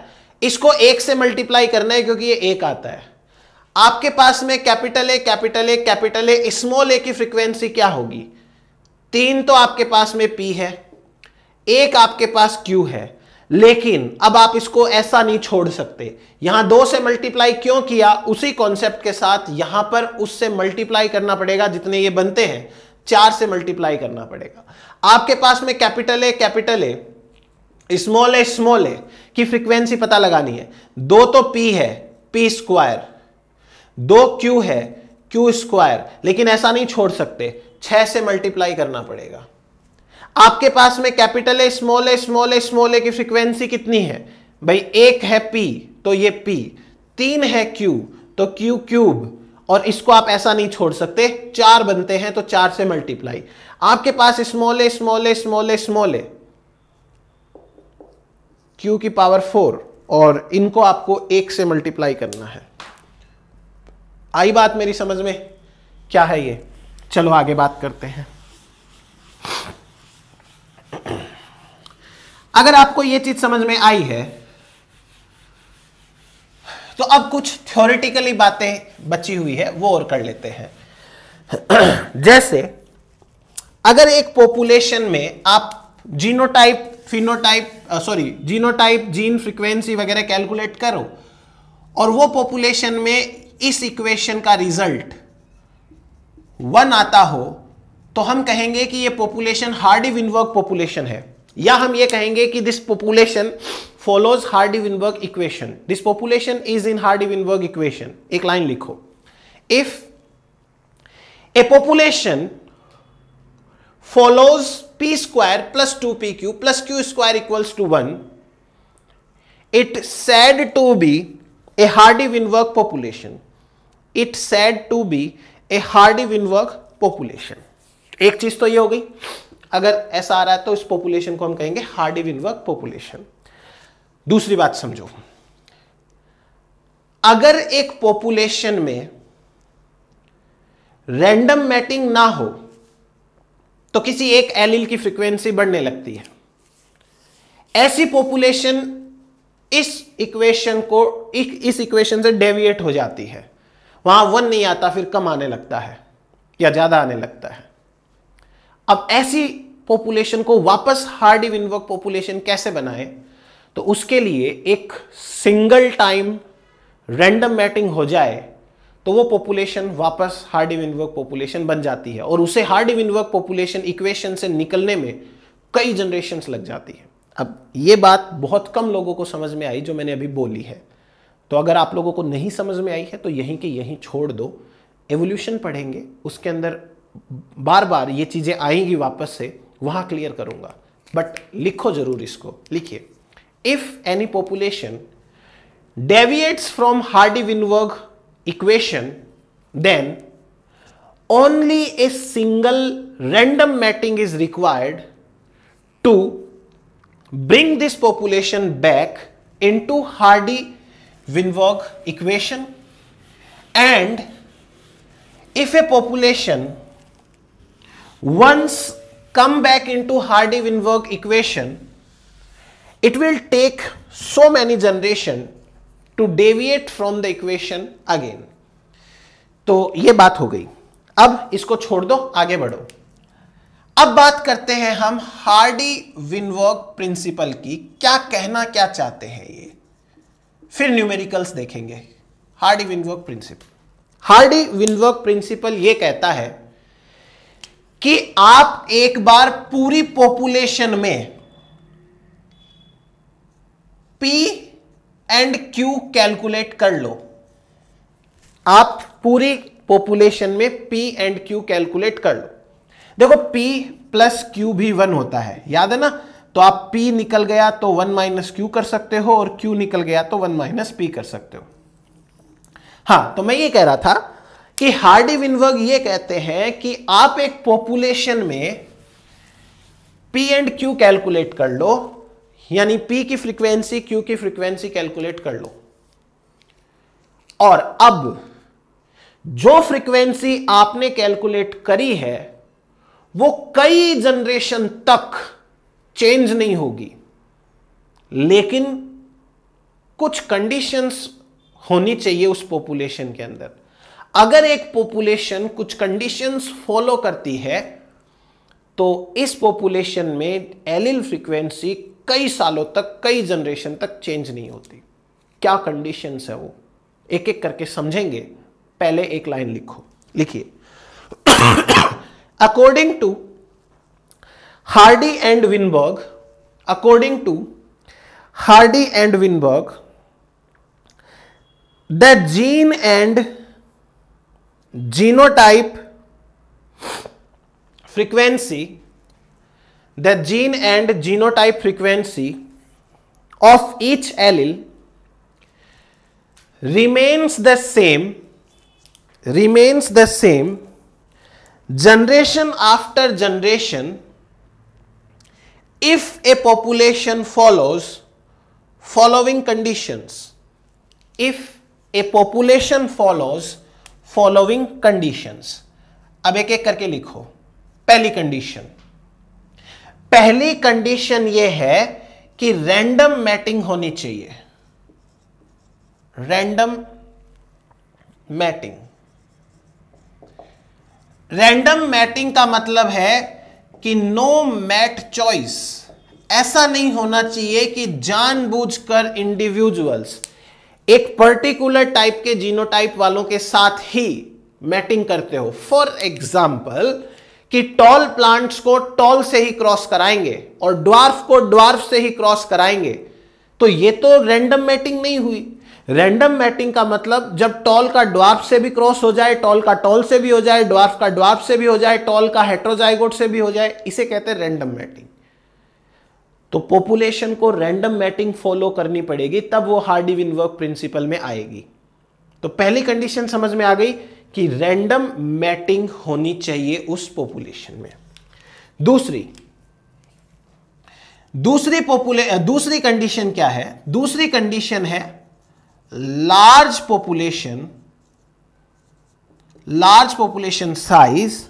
इसको एक से मल्टीप्लाई करना है क्योंकि ये एक आता है आपके पास में capital A capital A capital A small a की फ्रीक्वेंसी क्या होगी तीन तो आपके पास में पी है एक आपके पास क्यू है लेकिन अब आप इसको ऐसा नहीं छोड़ सकते यहां दो से मल्टीप्लाई क्यों किया उसी कॉन्सेप्ट के साथ यहां पर उससे मल्टीप्लाई करना पड़ेगा जितने ये बनते हैं चार से मल्टीप्लाई करना पड़ेगा आपके पास में capital A capital A small A small a की फ्रीक्वेंसी पता लगानी है दो तो पी है पी स्क्वायर दो क्यू है क्यू स्क्वायर लेकिन ऐसा नहीं छोड़ सकते छह से मल्टीप्लाई करना पड़ेगा आपके पास में कैपिटल है स्मॉल है स्मॉल है स्मॉल है की फ्रीक्वेंसी कितनी है भाई एक है पी तो ये पी तीन है क्यू तो क्यू क्यूब और इसको आप ऐसा नहीं छोड़ सकते चार बनते हैं तो चार से मल्टीप्लाई आपके पास स्मॉल है स्मॉल है स्मॉल है स्मॉल है क्यू की पावर फोर और इनको आपको एक से मल्टीप्लाई करना है आई बात मेरी समझ में क्या है ये चलो आगे बात करते हैं अगर आपको यह चीज समझ में आई है तो अब कुछ थ्योरेटिकली बातें बची हुई है वो और कर लेते हैं जैसे अगर एक पॉपुलेशन में आप genotype phenotype sorry genotype gene frequency वगैरह कैलकुलेट करो और वो पॉपुलेशन में इस इक्वेशन का रिजल्ट वन आता हो तो हम कहेंगे कि ये पॉपुलेशन हार्डी विनवर्क पॉपुलेशन है या हम ये कहेंगे कि this population follows Hardy Weinberg equation this population is in Hardy Weinberg equation एक लाइन लिखो if a population follows p square plus two P Q plus Q square equals to one it said to be a Hardy Weinberg population it said to be a Hardy Weinberg population एक चीज तो ये हो गई अगर ऐसा आ रहा है तो इस पॉपुलेशन को हम कहेंगे हार्डी विनवर्क पॉपुलेशन दूसरी बात समझो अगर एक पॉपुलेशन में रैंडम मैटिंग ना हो तो किसी एक एलिल की फ्रीक्वेंसी बढ़ने लगती है ऐसी पॉपुलेशन इस इक्वेशन को इस इक्वेशन से डेविएट हो जाती है वहां वन नहीं आता फिर कम आने लगता है या ज्यादा आने लगता है अब ऐसी पॉपुलेशन को वापस हार्ड विनवर्क पॉपुलेशन कैसे बनाए तो उसके लिए एक सिंगल टाइम रैंडम मैटिंग हो जाए तो वो पॉपुलेशन वापस हार्ड इनवर्क पॉपुलेशन बन जाती है और उसे हार्ड इनवर्क पॉपुलेशन इक्वेशन से निकलने में कई जनरेशन लग जाती है अब ये बात बहुत कम लोगों को समझ में आई जो मैंने अभी बोली है तो अगर आप लोगों को नहीं समझ में आई है तो यहीं की यहीं छोड़ दो एवोल्यूशन पढ़ेंगे उसके अंदर बार बार ये चीज़ें आएंगी वापस से वहां क्लियर करूंगा बट लिखो जरूर इसको लिखिए if any population deviates from Hardy Weinberg equation then only a single random mating is required to bring this population back into Hardy Weinberg equation and if a population once come back into hardy Weinberg equation, it will take so many generation to deviate from the equation again. तो ये बात हो गई अब इसको छोड़ दो आगे बढ़ो अब बात करते हैं हम हार्डी विनवर्क प्रिंसिपल की क्या कहना क्या चाहते हैं ये फिर न्यूमेरिकल्स देखेंगे Hardy Weinberg principle Hardy Weinberg principle ये कहता है कि आप एक बार पूरी पॉपुलेशन में पी एंड क्यू कैलकुलेट कर लो आप पूरी पॉपुलेशन में पी एंड क्यू कैलकुलेट कर लो देखो p प्लस क्यू भी वन होता है याद है ना तो आप p निकल गया तो वन माइनस क्यू कर सकते हो और q निकल गया तो वन माइनस पी कर सकते हो हाँ तो मैं ये कह रहा था कि हार्डी विनवर्ग ये कहते हैं कि आप एक पॉपुलेशन में पी एंड क्यू कैलकुलेट कर लो यानी पी की फ्रीक्वेंसी क्यू की फ्रीक्वेंसी कैलकुलेट कर लो और अब जो फ्रीक्वेंसी आपने कैलकुलेट करी है वो कई जनरेशन तक चेंज नहीं होगी लेकिन कुछ कंडीशंस होनी चाहिए उस पॉपुलेशन के अंदर अगर एक पॉपुलेशन कुछ कंडीशंस फॉलो करती है तो इस पॉपुलेशन में एलिल फ्रीक्वेंसी कई सालों तक कई जनरेशन तक चेंज नहीं होती क्या कंडीशंस है वो एक एक करके समझेंगे पहले एक लाइन लिखो लिखिए according to Hardy and Weinberg according to Hardy and Weinberg the gene and genotype frequency the gene and genotype frequency of each allele remains the same remains the same generation after generation if a population follows following conditions if a population follows following conditions अब एक एक करके लिखो पहली condition पहली condition यह है कि रैंडम मैटिंग होनी चाहिए रैंडम मैटिंग रैंडम मैटिंग का मतलब है कि नो मैट चॉइस ऐसा नहीं होना चाहिए कि जानबूझकर इंडिविजुअल्स एक पर्टिकुलर टाइप के जीनोटाइप वालों के साथ ही मैटिंग करते हो फॉर एग्जाम्पल कि टॉल प्लांट्स को टॉल से ही क्रॉस कराएंगे और ड्वार्फ को ड्वार्फ से ही क्रॉस कराएंगे तो ये तो रैंडम मैटिंग नहीं हुई रैंडम मैटिंग का मतलब जब टॉल का ड्वार्फ से भी क्रॉस हो जाए टॉल का टॉल से भी हो जाए ड्वार्फ का ड्वार्फ से भी हो जाए टॉल का हेट्रोजाइगोट से भी हो जाए इसे कहते हैं रैंडम मैटिंग तो पॉपुलेशन को रैंडम मैटिंग फॉलो करनी पड़ेगी तब वो हार्डी विन वर्क प्रिंसिपल में आएगी तो पहली कंडीशन समझ में आ गई कि रैंडम मैटिंग होनी चाहिए उस पॉपुलेशन में दूसरी दूसरी पॉपुले दूसरी कंडीशन क्या है दूसरी कंडीशन है large population large population size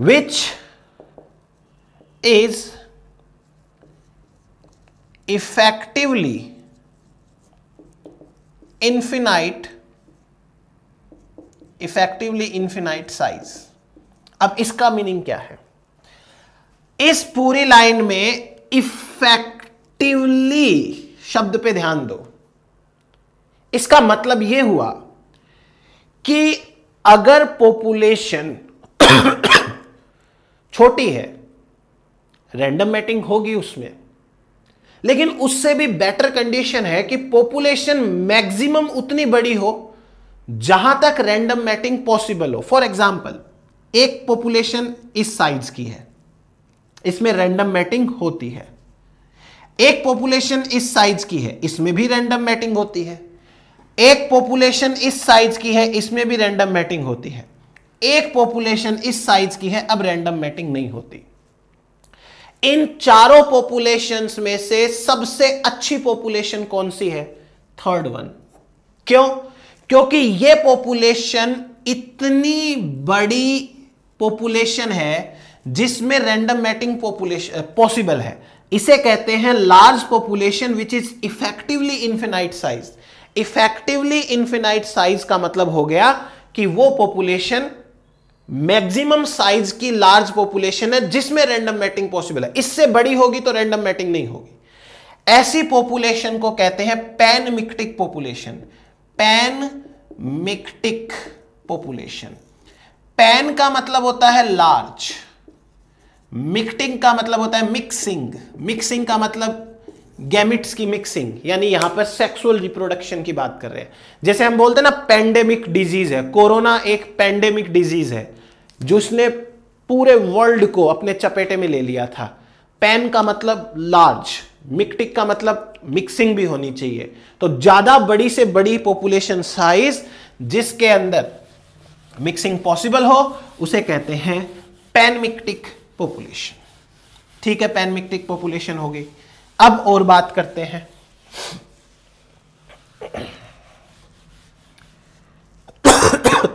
which is effectively infinite effectively infinite size अब इसका मीनिंग क्या है इस पूरी लाइन में इफेक्टिवली शब्द पे ध्यान दो इसका मतलब यह हुआ कि अगर पॉपुलेशन छोटी है रैंडम मैटिंग होगी उसमें लेकिन उससे भी बेटर कंडीशन है कि पॉपुलेशन मैक्सिमम उतनी बड़ी हो जहां तक रैंडम मैटिंग पॉसिबल हो फॉर एग्जाम्पल एक पॉपुलेशन इस साइज की है इसमें रैंडम मैटिंग होती है एक पॉपुलेशन इस साइज की है इसमें भी रैंडम मैटिंग होती है एक पॉपुलेशन इस साइज की है इसमें भी रैंडम मैटिंग होती है एक पॉपुलेशन इस साइज की है अब रैंडम मैटिंग नहीं होती इन चारों पॉपुलेशन में से सबसे अच्छी पॉपुलेशन कौन सी है थर्ड वन क्यों क्योंकि यह पॉपुलेशन इतनी बड़ी पॉपुलेशन है जिसमें रैंडम मैटिंग पॉपुलेशन पॉसिबल है इसे कहते हैं large population which is effectively infinite size effectively infinite size का मतलब हो गया कि वो पॉपुलेशन मैक्सिमम साइज की लार्ज पॉपुलेशन है जिसमें रैंडम मैटिंग पॉसिबल है इससे बड़ी होगी तो रैंडम मैटिंग नहीं होगी ऐसी पॉपुलेशन को कहते हैं panmictic population panmictic population pan का मतलब होता है लार्ज मिक्टिंग का मतलब होता है मिक्सिंग मिक्सिंग का मतलब गैमिट्स की मिक्सिंग यानी यहां पर सेक्सुअल रिप्रोडक्शन की बात कर रहे हैं जैसे हम बोलते हैं ना पेंडेमिक डिजीज है कोरोना एक पेंडेमिक डिजीज है जिसने पूरे वर्ल्ड को अपने चपेटे में ले लिया था पैन का मतलब लार्ज मिक्टिक का मतलब मिक्सिंग भी होनी चाहिए तो ज़्यादा बड़ी से बड़ी पॉपुलेशन साइज जिसके अंदर मिक्सिंग पॉसिबल हो उसे कहते हैं पैनमिक्टिक पॉपुलेशन ठीक है पैनमिक्टिक पॉपुलेशन हो गई अब और बात करते हैं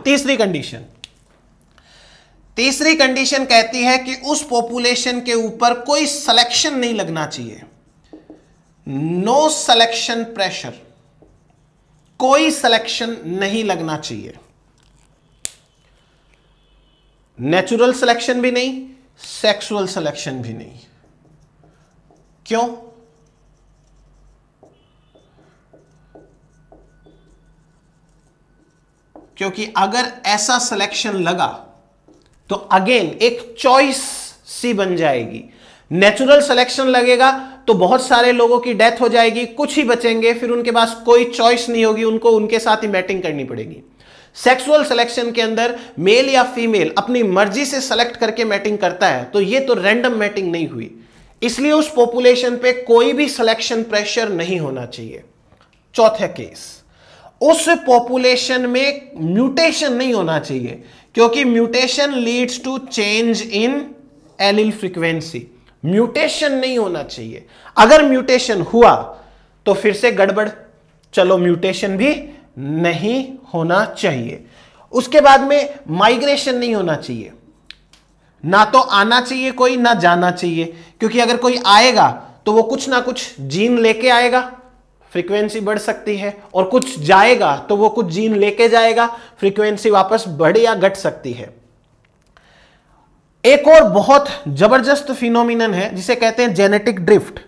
तीसरी कंडीशन तीसरी कंडीशन कहती है कि उस पॉपुलेशन के ऊपर कोई सिलेक्शन नहीं लगना चाहिए नो सिलेक्शन प्रेशर कोई सिलेक्शन नहीं लगना चाहिए नेचुरल सिलेक्शन भी नहीं सेक्सुअल सिलेक्शन भी नहीं क्यों क्योंकि अगर ऐसा सिलेक्शन लगा तो अगेन एक चॉइस सी बन जाएगी नेचुरल सिलेक्शन लगेगा तो बहुत सारे लोगों की डेथ हो जाएगी कुछ ही बचेंगे फिर उनके पास कोई चॉइस नहीं होगी उनको उनके साथ ही मैटिंग करनी पड़ेगी सेक्सुअल सिलेक्शन के अंदर मेल या फीमेल अपनी मर्जी से सेलेक्ट करके मैटिंग करता है तो ये तो रैंडम मैटिंग नहीं हुई इसलिए उस पॉपुलेशन पे कोई भी सिलेक्शन प्रेशर नहीं होना चाहिए चौथे केस उस पॉपुलेशन में म्यूटेशन नहीं होना चाहिए क्योंकि mutation leads to change in allele frequency mutation नहीं होना चाहिए अगर म्यूटेशन हुआ तो फिर से गड़बड़ चलो म्यूटेशन भी नहीं होना चाहिए उसके बाद में माइग्रेशन नहीं होना चाहिए ना तो आना चाहिए कोई ना जाना चाहिए क्योंकि अगर कोई आएगा तो वो कुछ ना कुछ जीन लेके आएगा फ्रीक्वेंसी बढ़ सकती है और कुछ जाएगा तो वो कुछ जीन लेके जाएगा फ्रीक्वेंसी वापस बढ़ या घट सकती है एक और बहुत जबरदस्त फिनोमिनन है जिसे कहते हैं जेनेटिक ड्रिफ्ट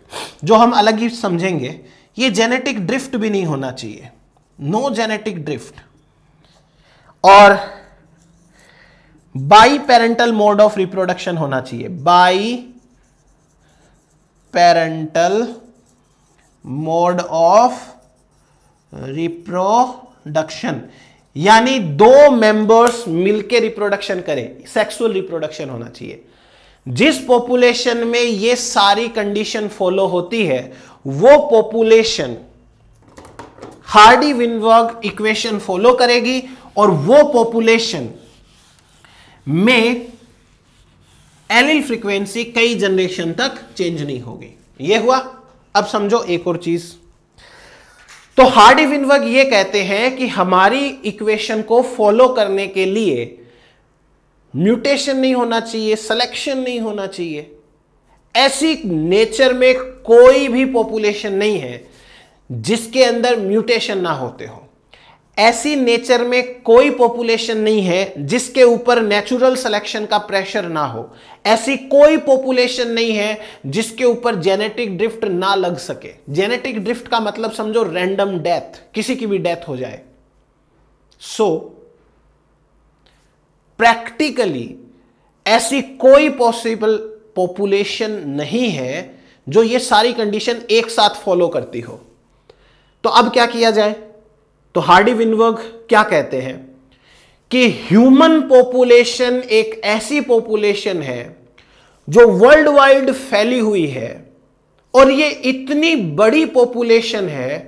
जो हम अलग ही समझेंगे ये जेनेटिक ड्रिफ्ट भी नहीं होना चाहिए नो जेनेटिक ड्रिफ्ट और biparental mode of reproduction होना चाहिए biparental mode of reproduction यानी दो मेंबर्स मिलके रिप्रोडक्शन करें सेक्सुअल रिप्रोडक्शन होना चाहिए जिस पॉपुलेशन में ये सारी कंडीशन फॉलो होती है वो population Hardy Weinberg equation follow करेगी और वो पॉपुलेशन में एलिल फ्रीक्वेंसी कई जनरेशन तक चेंज नहीं होगी ये हुआ अब समझो एक और चीज तो हार्डी विनवर्ग ये कहते हैं कि हमारी इक्वेशन को फॉलो करने के लिए म्यूटेशन नहीं होना चाहिए सिलेक्शन नहीं होना चाहिए ऐसी नेचर में कोई भी पॉपुलेशन नहीं है जिसके अंदर म्यूटेशन ना होते हो ऐसी नेचर में कोई पॉपुलेशन नहीं है जिसके ऊपर नेचुरल सिलेक्शन का प्रेशर ना हो ऐसी कोई पॉपुलेशन नहीं है जिसके ऊपर जेनेटिक ड्रिफ्ट ना लग सके जेनेटिक ड्रिफ्ट का मतलब समझो रैंडम डेथ किसी की भी डेथ हो जाए सो प्रैक्टिकली ऐसी कोई पॉसिबल पॉपुलेशन नहीं है जो ये सारी कंडीशन एक साथ फॉलो करती हो तो अब क्या किया जाए तो हार्डी विनवर्ग क्या कहते हैं कि ह्यूमन पॉपुलेशन एक ऐसी पॉपुलेशन है जो वर्ल्ड वाइड फैली हुई है और ये इतनी बड़ी पॉपुलेशन है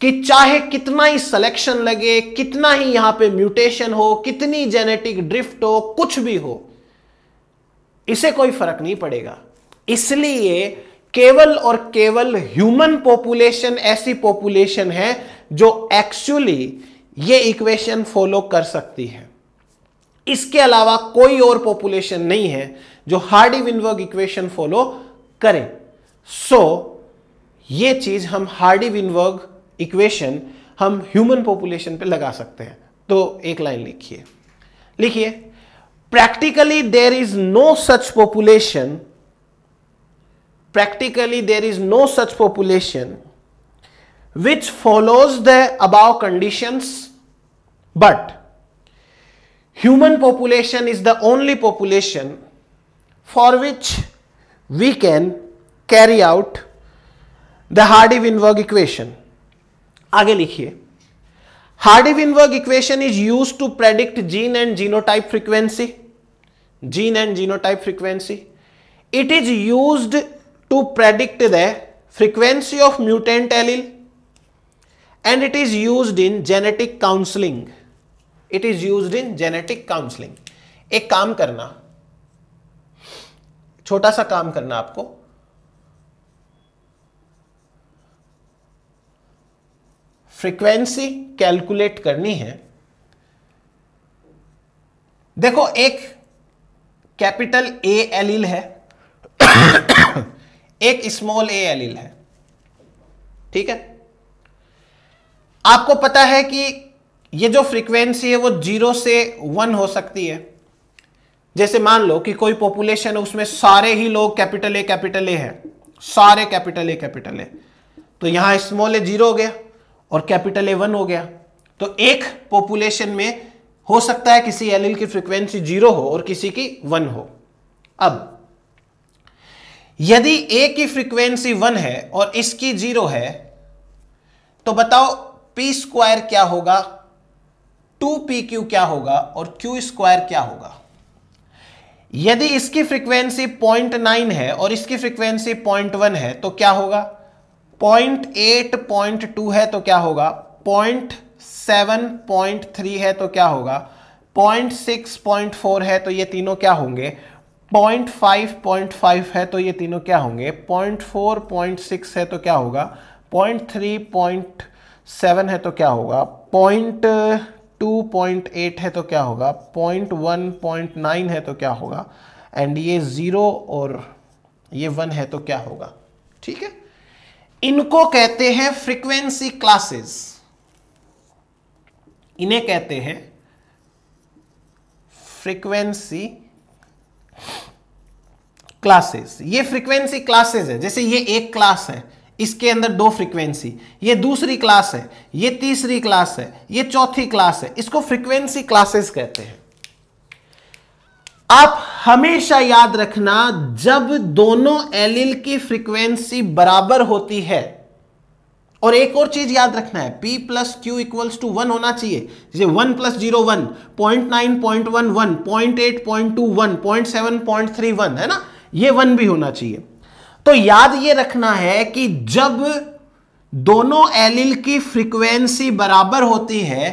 कि चाहे कितना ही सिलेक्शन लगे कितना ही यहां पे म्यूटेशन हो कितनी जेनेटिक ड्रिफ्ट हो कुछ भी हो इसे कोई फर्क नहीं पड़ेगा इसलिए केवल और केवल ह्यूमन पॉपुलेशन ऐसी पॉपुलेशन है जो एक्चुअली ये इक्वेशन फॉलो कर सकती है इसके अलावा कोई और पॉपुलेशन नहीं है जो हार्डी विनवर्ग इक्वेशन फॉलो करे सो so, ये चीज हम हार्डी विनवर्ग इक्वेशन हम ह्यूमन पॉपुलेशन पे लगा सकते हैं तो एक लाइन लिखिए लिखिए practically there is no such population practically there is no such population which follows the above conditions but human population is the only population for which we can carry out the Hardy Winberg equation. आगे लिखिए Hardy Winberg equation is used to predict gene and genotype frequency. Gene and genotype frequency. It is used to predict the frequency of mutant allele and it is use in genetic counselling it is use in genetic counselling एक काम करना छोटा सा काम करना आपको frequency calculate करनी है देखो एक कैपिटल ए एलिल है एक स्मॉल ए एलिल है ठीक है आपको पता है कि ये जो फ्रीक्वेंसी है वो जीरो से वन हो सकती है जैसे मान लो कि कोई पॉपुलेशन है उसमें सारे ही लोग कैपिटल ए कैपिटल ए है सारे कैपिटल ए कैपिटल ए तो यहां स्मॉल ए जीरो हो गया और कैपिटल ए वन हो गया तो एक पॉपुलेशन में हो सकता है किसी एलिल की फ्रीक्वेंसी जीरो हो और किसी की वन हो अब यदि ए की फ्रीक्वेंसी वन है और इसकी जीरो है तो बताओ पी स्क्वायर क्या होगा टू पी क्यू क्या होगा और क्यू स्क्वायर क्या होगा यदि इसकी फ्रीक्वेंसी पॉइंट नाइन है और इसकी फ्रीक्वेंसी पॉइंट वन है तो क्या होगा पॉइंट एट पॉइंट टू है तो क्या होगा पॉइंट सेवन पॉइंट थ्री है तो क्या होगा पॉइंट सिक्स पॉइंट फोर है तो ये तीनों क्या होंगे पॉइंट फाइव पॉइंट फाइव है तो ये तीनों क्या होंगे पॉइंट फोर पॉइंट सिक्स है तो क्या होगा पॉइंट थ्री पॉइंट सेवन है तो क्या होगा पॉइंट टू पॉइंट एट है तो क्या होगा पॉइंट वन पॉइंट नाइन है तो क्या होगा एंड ये ज़ीरो और ये वन है तो क्या होगा ठीक है इनको कहते हैं फ्रीक्वेंसी क्लासेस इन्हें कहते हैं फ्रीक्वेंसी क्लासेस ये फ्रीक्वेंसी क्लासेस है जैसे ये एक क्लास है इसके अंदर दो फ्रीक्वेंसी ये दूसरी क्लास है ये तीसरी क्लास है ये चौथी क्लास है इसको फ्रीक्वेंसी क्लासेस कहते हैं आप हमेशा याद रखना जब दोनों एलिल की फ्रीक्वेंसी बराबर होती है और एक और चीज याद रखना है p plus Q equals to one होना चाहिए जैसे one plus zero one point nine point one one point eight point two one point seven point three one है ना ये वन भी होना चाहिए तो याद ये रखना है कि जब दोनों एलिल की फ्रीक्वेंसी बराबर होती है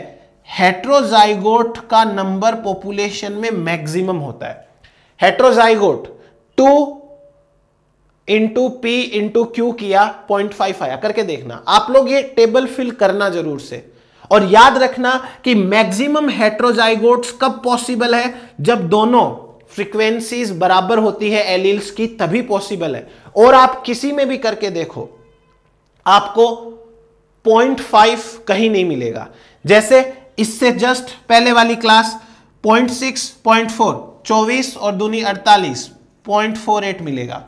हेट्रोजाइगोट का नंबर पॉपुलेशन में मैक्सिमम होता है heterozygote two into p into q किया पॉइंट फाइव आया करके देखना आप लोग ये टेबल फिल करना जरूर से और याद रखना कि मैक्सिमम हेट्रोजाइगोट्स कब पॉसिबल है जब दोनों फ्रीक्वेंसीज बराबर होती है एलिल्स की तभी पॉसिबल है और आप किसी में भी करके देखो आपको 0.5 कहीं नहीं मिलेगा जैसे इससे जस्ट पहले वाली क्लास 0.6, 0.4, 24 और दूनी 48, 0.48 मिलेगा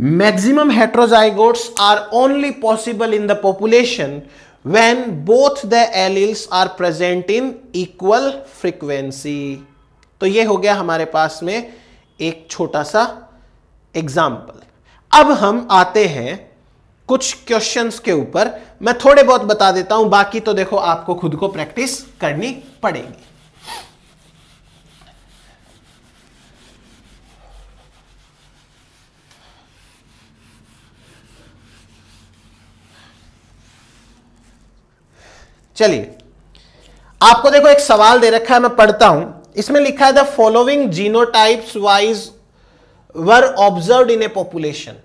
maximum heterozygotes are only possible in the population when both the alleles are present in equal frequency तो ये हो गया हमारे पास में एक छोटा सा एग्जाम्पल अब हम आते हैं कुछ क्वेश्चंस के ऊपर मैं थोड़े बहुत बता देता हूं बाकी तो देखो आपको खुद को प्रैक्टिस करनी पड़ेगी चलिए आपको देखो एक सवाल दे रखा है मैं पढ़ता हूं इसमें लिखा है the following genotypes wise were observe in a population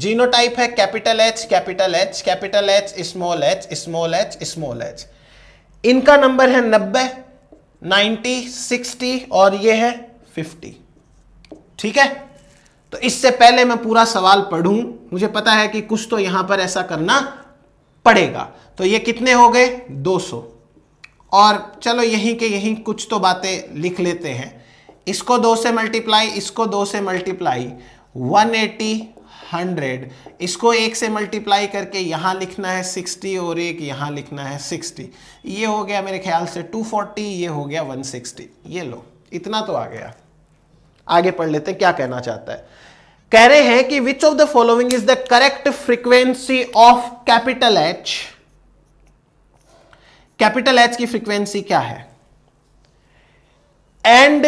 genotype है capital H capital H capital H small h small h small h इनका नंबर है नब्बे नाइन्टी सिक्सटी और ये है फिफ्टी ठीक है तो इससे पहले मैं पूरा सवाल पढ़ूं मुझे पता है कि कुछ तो यहां पर ऐसा करना पड़ेगा तो ये कितने हो गए 200 और चलो यहीं के यहीं कुछ तो बातें लिख लेते हैं इसको दो से मल्टीप्लाई इसको दो से मल्टीप्लाई 180 एटी इसको एक से मल्टीप्लाई करके यहाँ लिखना है 60 और एक यहाँ लिखना है 60 ये हो गया मेरे ख्याल से 240 ये हो गया 160 ये लो इतना तो आ गया आगे पढ़ लेते हैं क्या कहना चाहता है कह रहे हैं कि which of the following is the correct frequency of capital H capital H की फ्रीक्वेंसी क्या है and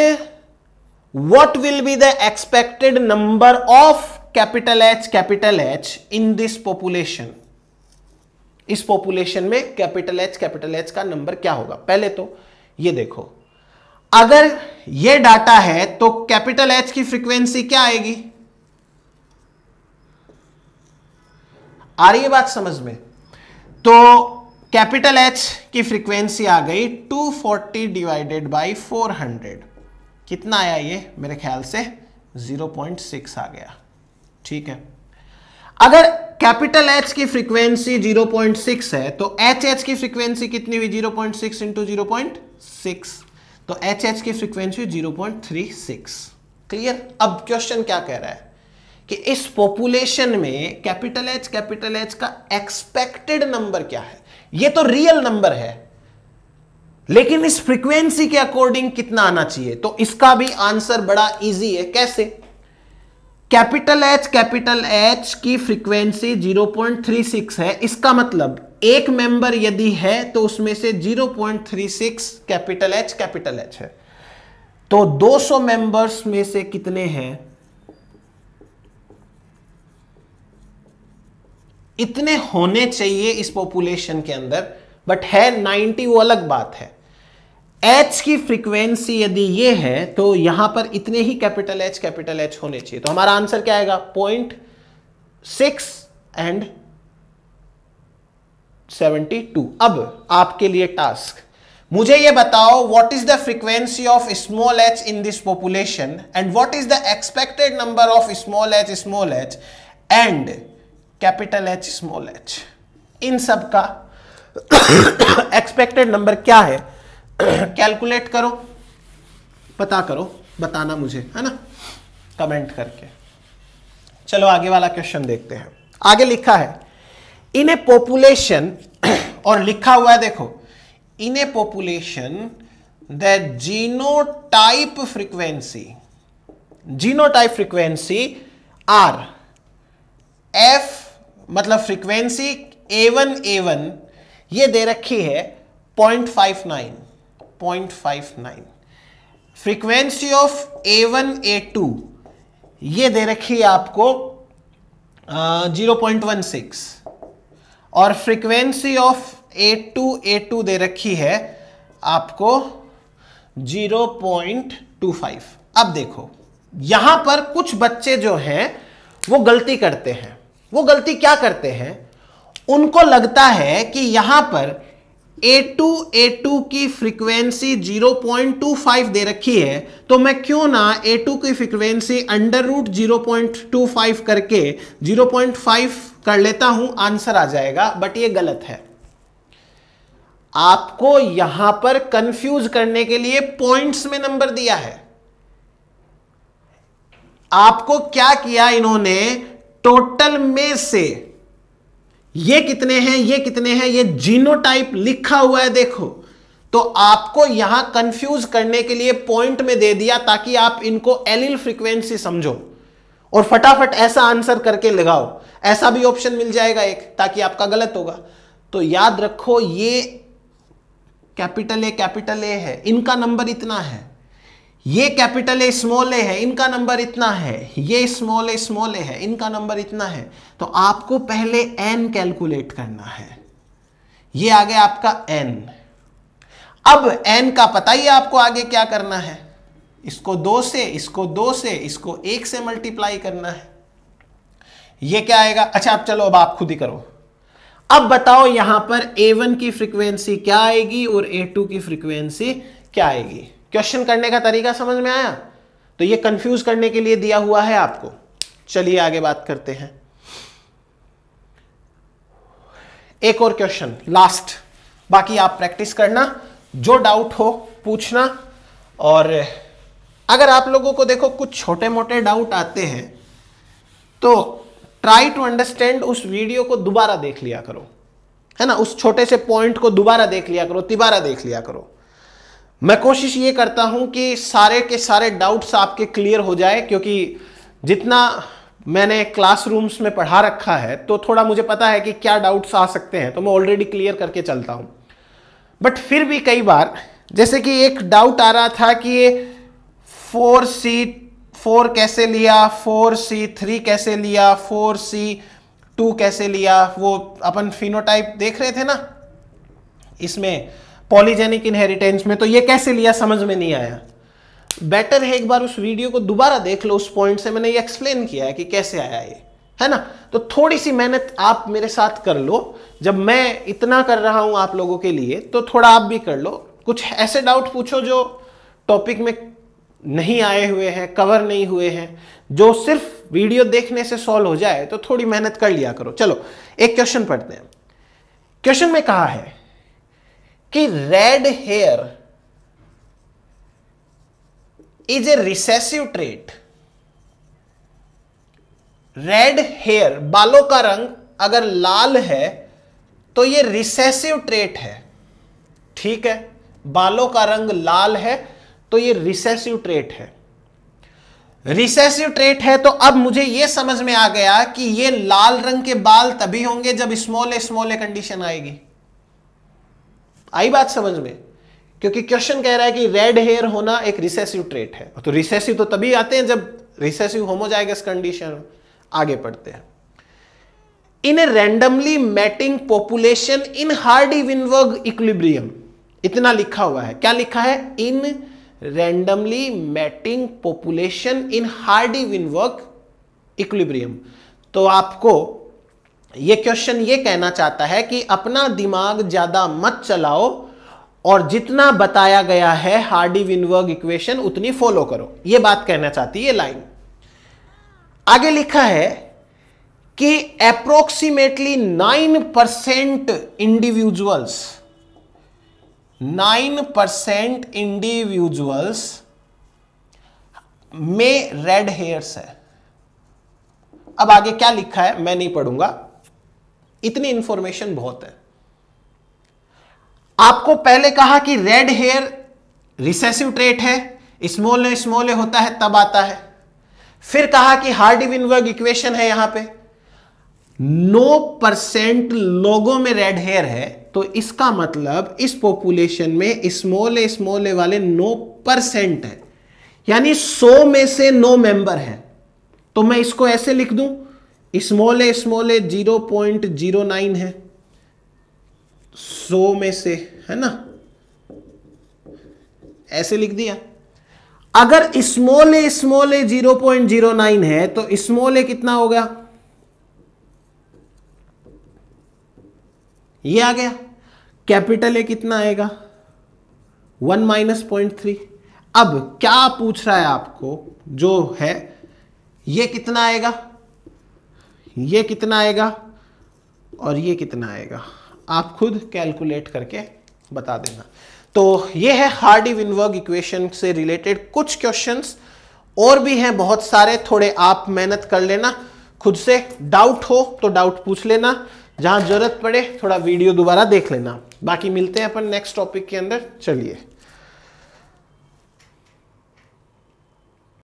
what will be the expected number of capital H capital H in this population इस पॉपुलेशन में कैपिटल एच कैपिटल एच का number क्या होगा पहले तो ये देखो अगर ये डाटा है तो कैपिटल एच की फ्रीक्वेंसी क्या आएगी आ रही है बात समझ में तो कैपिटल एच की फ्रीक्वेंसी आ गई 240 डिवाइडेड बाय 400 कितना आया ये मेरे ख्याल से 0.6 आ गया ठीक है अगर कैपिटल एच की फ्रीक्वेंसी 0.6 है तो एच एच की फ्रीक्वेंसी कितनी हुई 0.6 पॉइंट सिक्स इंटू जीरो तो एच एच की फ्रीक्वेंसी 0.36 क्लियर अब क्वेश्चन क्या कह रहा है कि इस पॉपुलेशन में कैपिटल एच कैपिटल एच का एक्सपेक्टेड नंबर क्या है ये तो रियल नंबर है लेकिन इस फ्रीक्वेंसी के अकॉर्डिंग कितना आना चाहिए तो इसका भी आंसर बड़ा इजी है कैसे कैपिटल एच कैपिटल एच की फ्रीक्वेंसी 0.36 है इसका मतलब एक मेंबर यदि है तो उसमें से 0.36 कैपिटल एच कैपिटल एच है तो 200 मेंबर्स में से कितने हैं इतने होने चाहिए इस पॉपुलेशन के अंदर बट है 90 वो अलग बात है एच की फ्रीक्वेंसी यदि ये है तो यहां पर इतने ही कैपिटल एच कैपिटल एच होने चाहिए तो हमारा आंसर क्या आएगा point six and seventy two अब आपके लिए टास्क मुझे ये बताओ what is the frequency of small h in this population and what is the expected number of small h small h and capital H small h इन सब का expected number क्या है कैलकुलेट करो पता करो बताना मुझे है ना कमेंट करके चलो आगे वाला क्वेश्चन देखते हैं आगे लिखा है इन ए पॉपुलेशन और लिखा हुआ है देखो in a population the genotype frequency genotype frequency are F मतलब frequency A one A one ये दे रखी है point five nine 0.59 frequency of A two ये दे रखी है आपको जीरो पॉइंट वन सिक्स और frequency of A two A two दे रखी है आपको जीरो पॉइंट टू फाइव अब देखो यहां पर कुछ बच्चे जो हैं वो गलती करते हैं वो गलती क्या करते हैं उनको लगता है कि यहां पर ए टू ए टू की फ्रीक्वेंसी 0.25 दे रखी है तो मैं क्यों ना ए टू की फ्रीक्वेंसी अंडर रूट जीरो करके 0.5 कर लेता हूं आंसर आ जाएगा बट ये गलत है आपको यहां पर कंफ्यूज करने के लिए पॉइंट्स में नंबर दिया है आपको क्या किया इन्होंने टोटल में से ये कितने हैं ये कितने हैं ये जीनोटाइप लिखा हुआ है देखो तो आपको यहां कंफ्यूज करने के लिए पॉइंट में दे दिया ताकि आप इनको एलिल फ्रीक्वेंसी समझो और फटाफट ऐसा आंसर करके लगाओ ऐसा भी ऑप्शन मिल जाएगा एक ताकि आपका गलत होगा तो याद रखो ये कैपिटल ए कैपिटल ए है इनका नंबर इतना है ये कैपिटल ए स्मॉल ए है इनका नंबर इतना है ये स्मॉल ए स्मॉल ए है इनका नंबर इतना है तो आपको पहले एन कैलकुलेट करना है ये आ गया आपका एन अब एन का पता ही आपको आगे क्या करना है इसको दो से इसको दो से इसको एक से मल्टीप्लाई करना है ये क्या आएगा अच्छा अब चलो अब आप खुद ही करो अब बताओ यहां पर ए वन की फ्रीक्वेंसी क्या आएगी और ए टू की फ्रीक्वेंसी क्या आएगी क्वेश्चन करने का तरीका समझ में आया तो ये कंफ्यूज करने के लिए दिया हुआ है आपको चलिए आगे बात करते हैं एक और क्वेश्चन लास्ट बाकी आप प्रैक्टिस करना जो डाउट हो पूछना और अगर आप लोगों को देखो कुछ छोटे मोटे डाउट आते हैं तो ट्राई टू अंडरस्टैंड उस वीडियो को दोबारा देख लिया करो है ना उस छोटे से पॉइंट को दोबारा देख लिया करो तिबारा देख लिया करो मैं कोशिश ये करता हूं कि सारे के सारे डाउट्स आपके क्लियर हो जाए क्योंकि जितना मैंने क्लासरूम्स में पढ़ा रखा है तो थोड़ा मुझे पता है कि क्या डाउट्स आ सकते हैं तो मैं ऑलरेडी क्लियर करके चलता हूं बट फिर भी कई बार जैसे कि एक डाउट आ रहा था कि ये फोर सी फोर कैसे लिया फोर सी थ्री कैसे लिया फोर सी टू कैसे लिया वो अपन फिनोटाइप देख रहे थे ना इसमें पॉलीजेनिक इनहेरिटेंस में तो ये कैसे लिया समझ में नहीं आया बेटर है एक बार उस वीडियो को दोबारा देख लो उस पॉइंट से मैंने ये एक्सप्लेन किया है कि कैसे आया ये है ना तो थोड़ी सी मेहनत आप मेरे साथ कर लो जब मैं इतना कर रहा हूं आप लोगों के लिए तो थोड़ा आप भी कर लो कुछ ऐसे डाउट पूछो जो टॉपिक में नहीं आए हुए हैं कवर नहीं हुए हैं जो सिर्फ वीडियो देखने से सॉल्व हो जाए तो थोड़ी मेहनत कर लिया करो चलो एक क्वेश्चन पढ़ते हैं क्वेश्चन में कहा है कि red hair is a recessive trait red hair बालों का रंग अगर लाल है तो ये रिसेसिव ट्रेट है ठीक है बालों का रंग लाल है तो ये रिसेसिव ट्रेट है रिसेसिव ट्रेट है तो अब मुझे ये समझ में आ गया कि ये लाल रंग के बाल तभी होंगे जब स्मॉल स्मॉल कंडीशन आएगी आई बात समझ में क्योंकि क्वेश्चन कह रहा है कि रेड हेयर होना एक रिसेसिव ट्रेट है तो रिसेसिव तो तभी आते हैं जब रिसेसिव होमोजाइगस कंडीशन आगे पढ़ते हैं in a randomly mating population in Hardy Weinberg equilibrium इतना लिखा हुआ है क्या लिखा है in randomly mating population in Hardy Weinberg equilibrium तो आपको ये क्वेश्चन ये कहना चाहता है कि अपना दिमाग ज़्यादा मत चलाओ और जितना बताया गया है हार्डी विनवर्ग इक्वेशन उतनी फॉलो करो ये बात कहना चाहती है लाइन आगे लिखा है कि approximately nine percent individuals nine percent individuals में रेड हेयर्स है अब आगे क्या लिखा है मैं नहीं पढ़ूंगा इतनी इंफॉर्मेशन बहुत है आपको पहले कहा कि रेड हेयर रिसेसिव ट्रेट है स्मॉल स्मॉल होता है तब आता है फिर कहा कि हार्डी विनवर्ग इक्वेशन है यहां पे नो परसेंट लोगों में रेड हेयर है तो इसका मतलब इस पॉपुलेशन में स्मॉल स्मॉल वाले नो परसेंट है यानी सो में से नो मेंबर है तो मैं इसको ऐसे लिख दूं small A small a zero point zero nine है सो में से है ना ऐसे लिख दिया अगर small A small a zero point zero nine है तो स्मॉल ए कितना हो गया ये आ गया कैपिटल ए कितना आएगा वन माइनस पॉइंट थ्री अब क्या पूछ रहा है आपको जो है ये कितना आएगा ये कितना आएगा और ये कितना आएगा आप खुद कैलकुलेट करके बता देना तो ये है हार्डी विनवर्ग इक्वेशन से रिलेटेड कुछ क्वेश्चंस और भी हैं बहुत सारे थोड़े आप मेहनत कर लेना खुद से डाउट हो तो डाउट पूछ लेना जहां जरूरत पड़े थोड़ा वीडियो दोबारा देख लेना बाकी मिलते हैं अपन नेक्स्ट टॉपिक के अंदर चलिए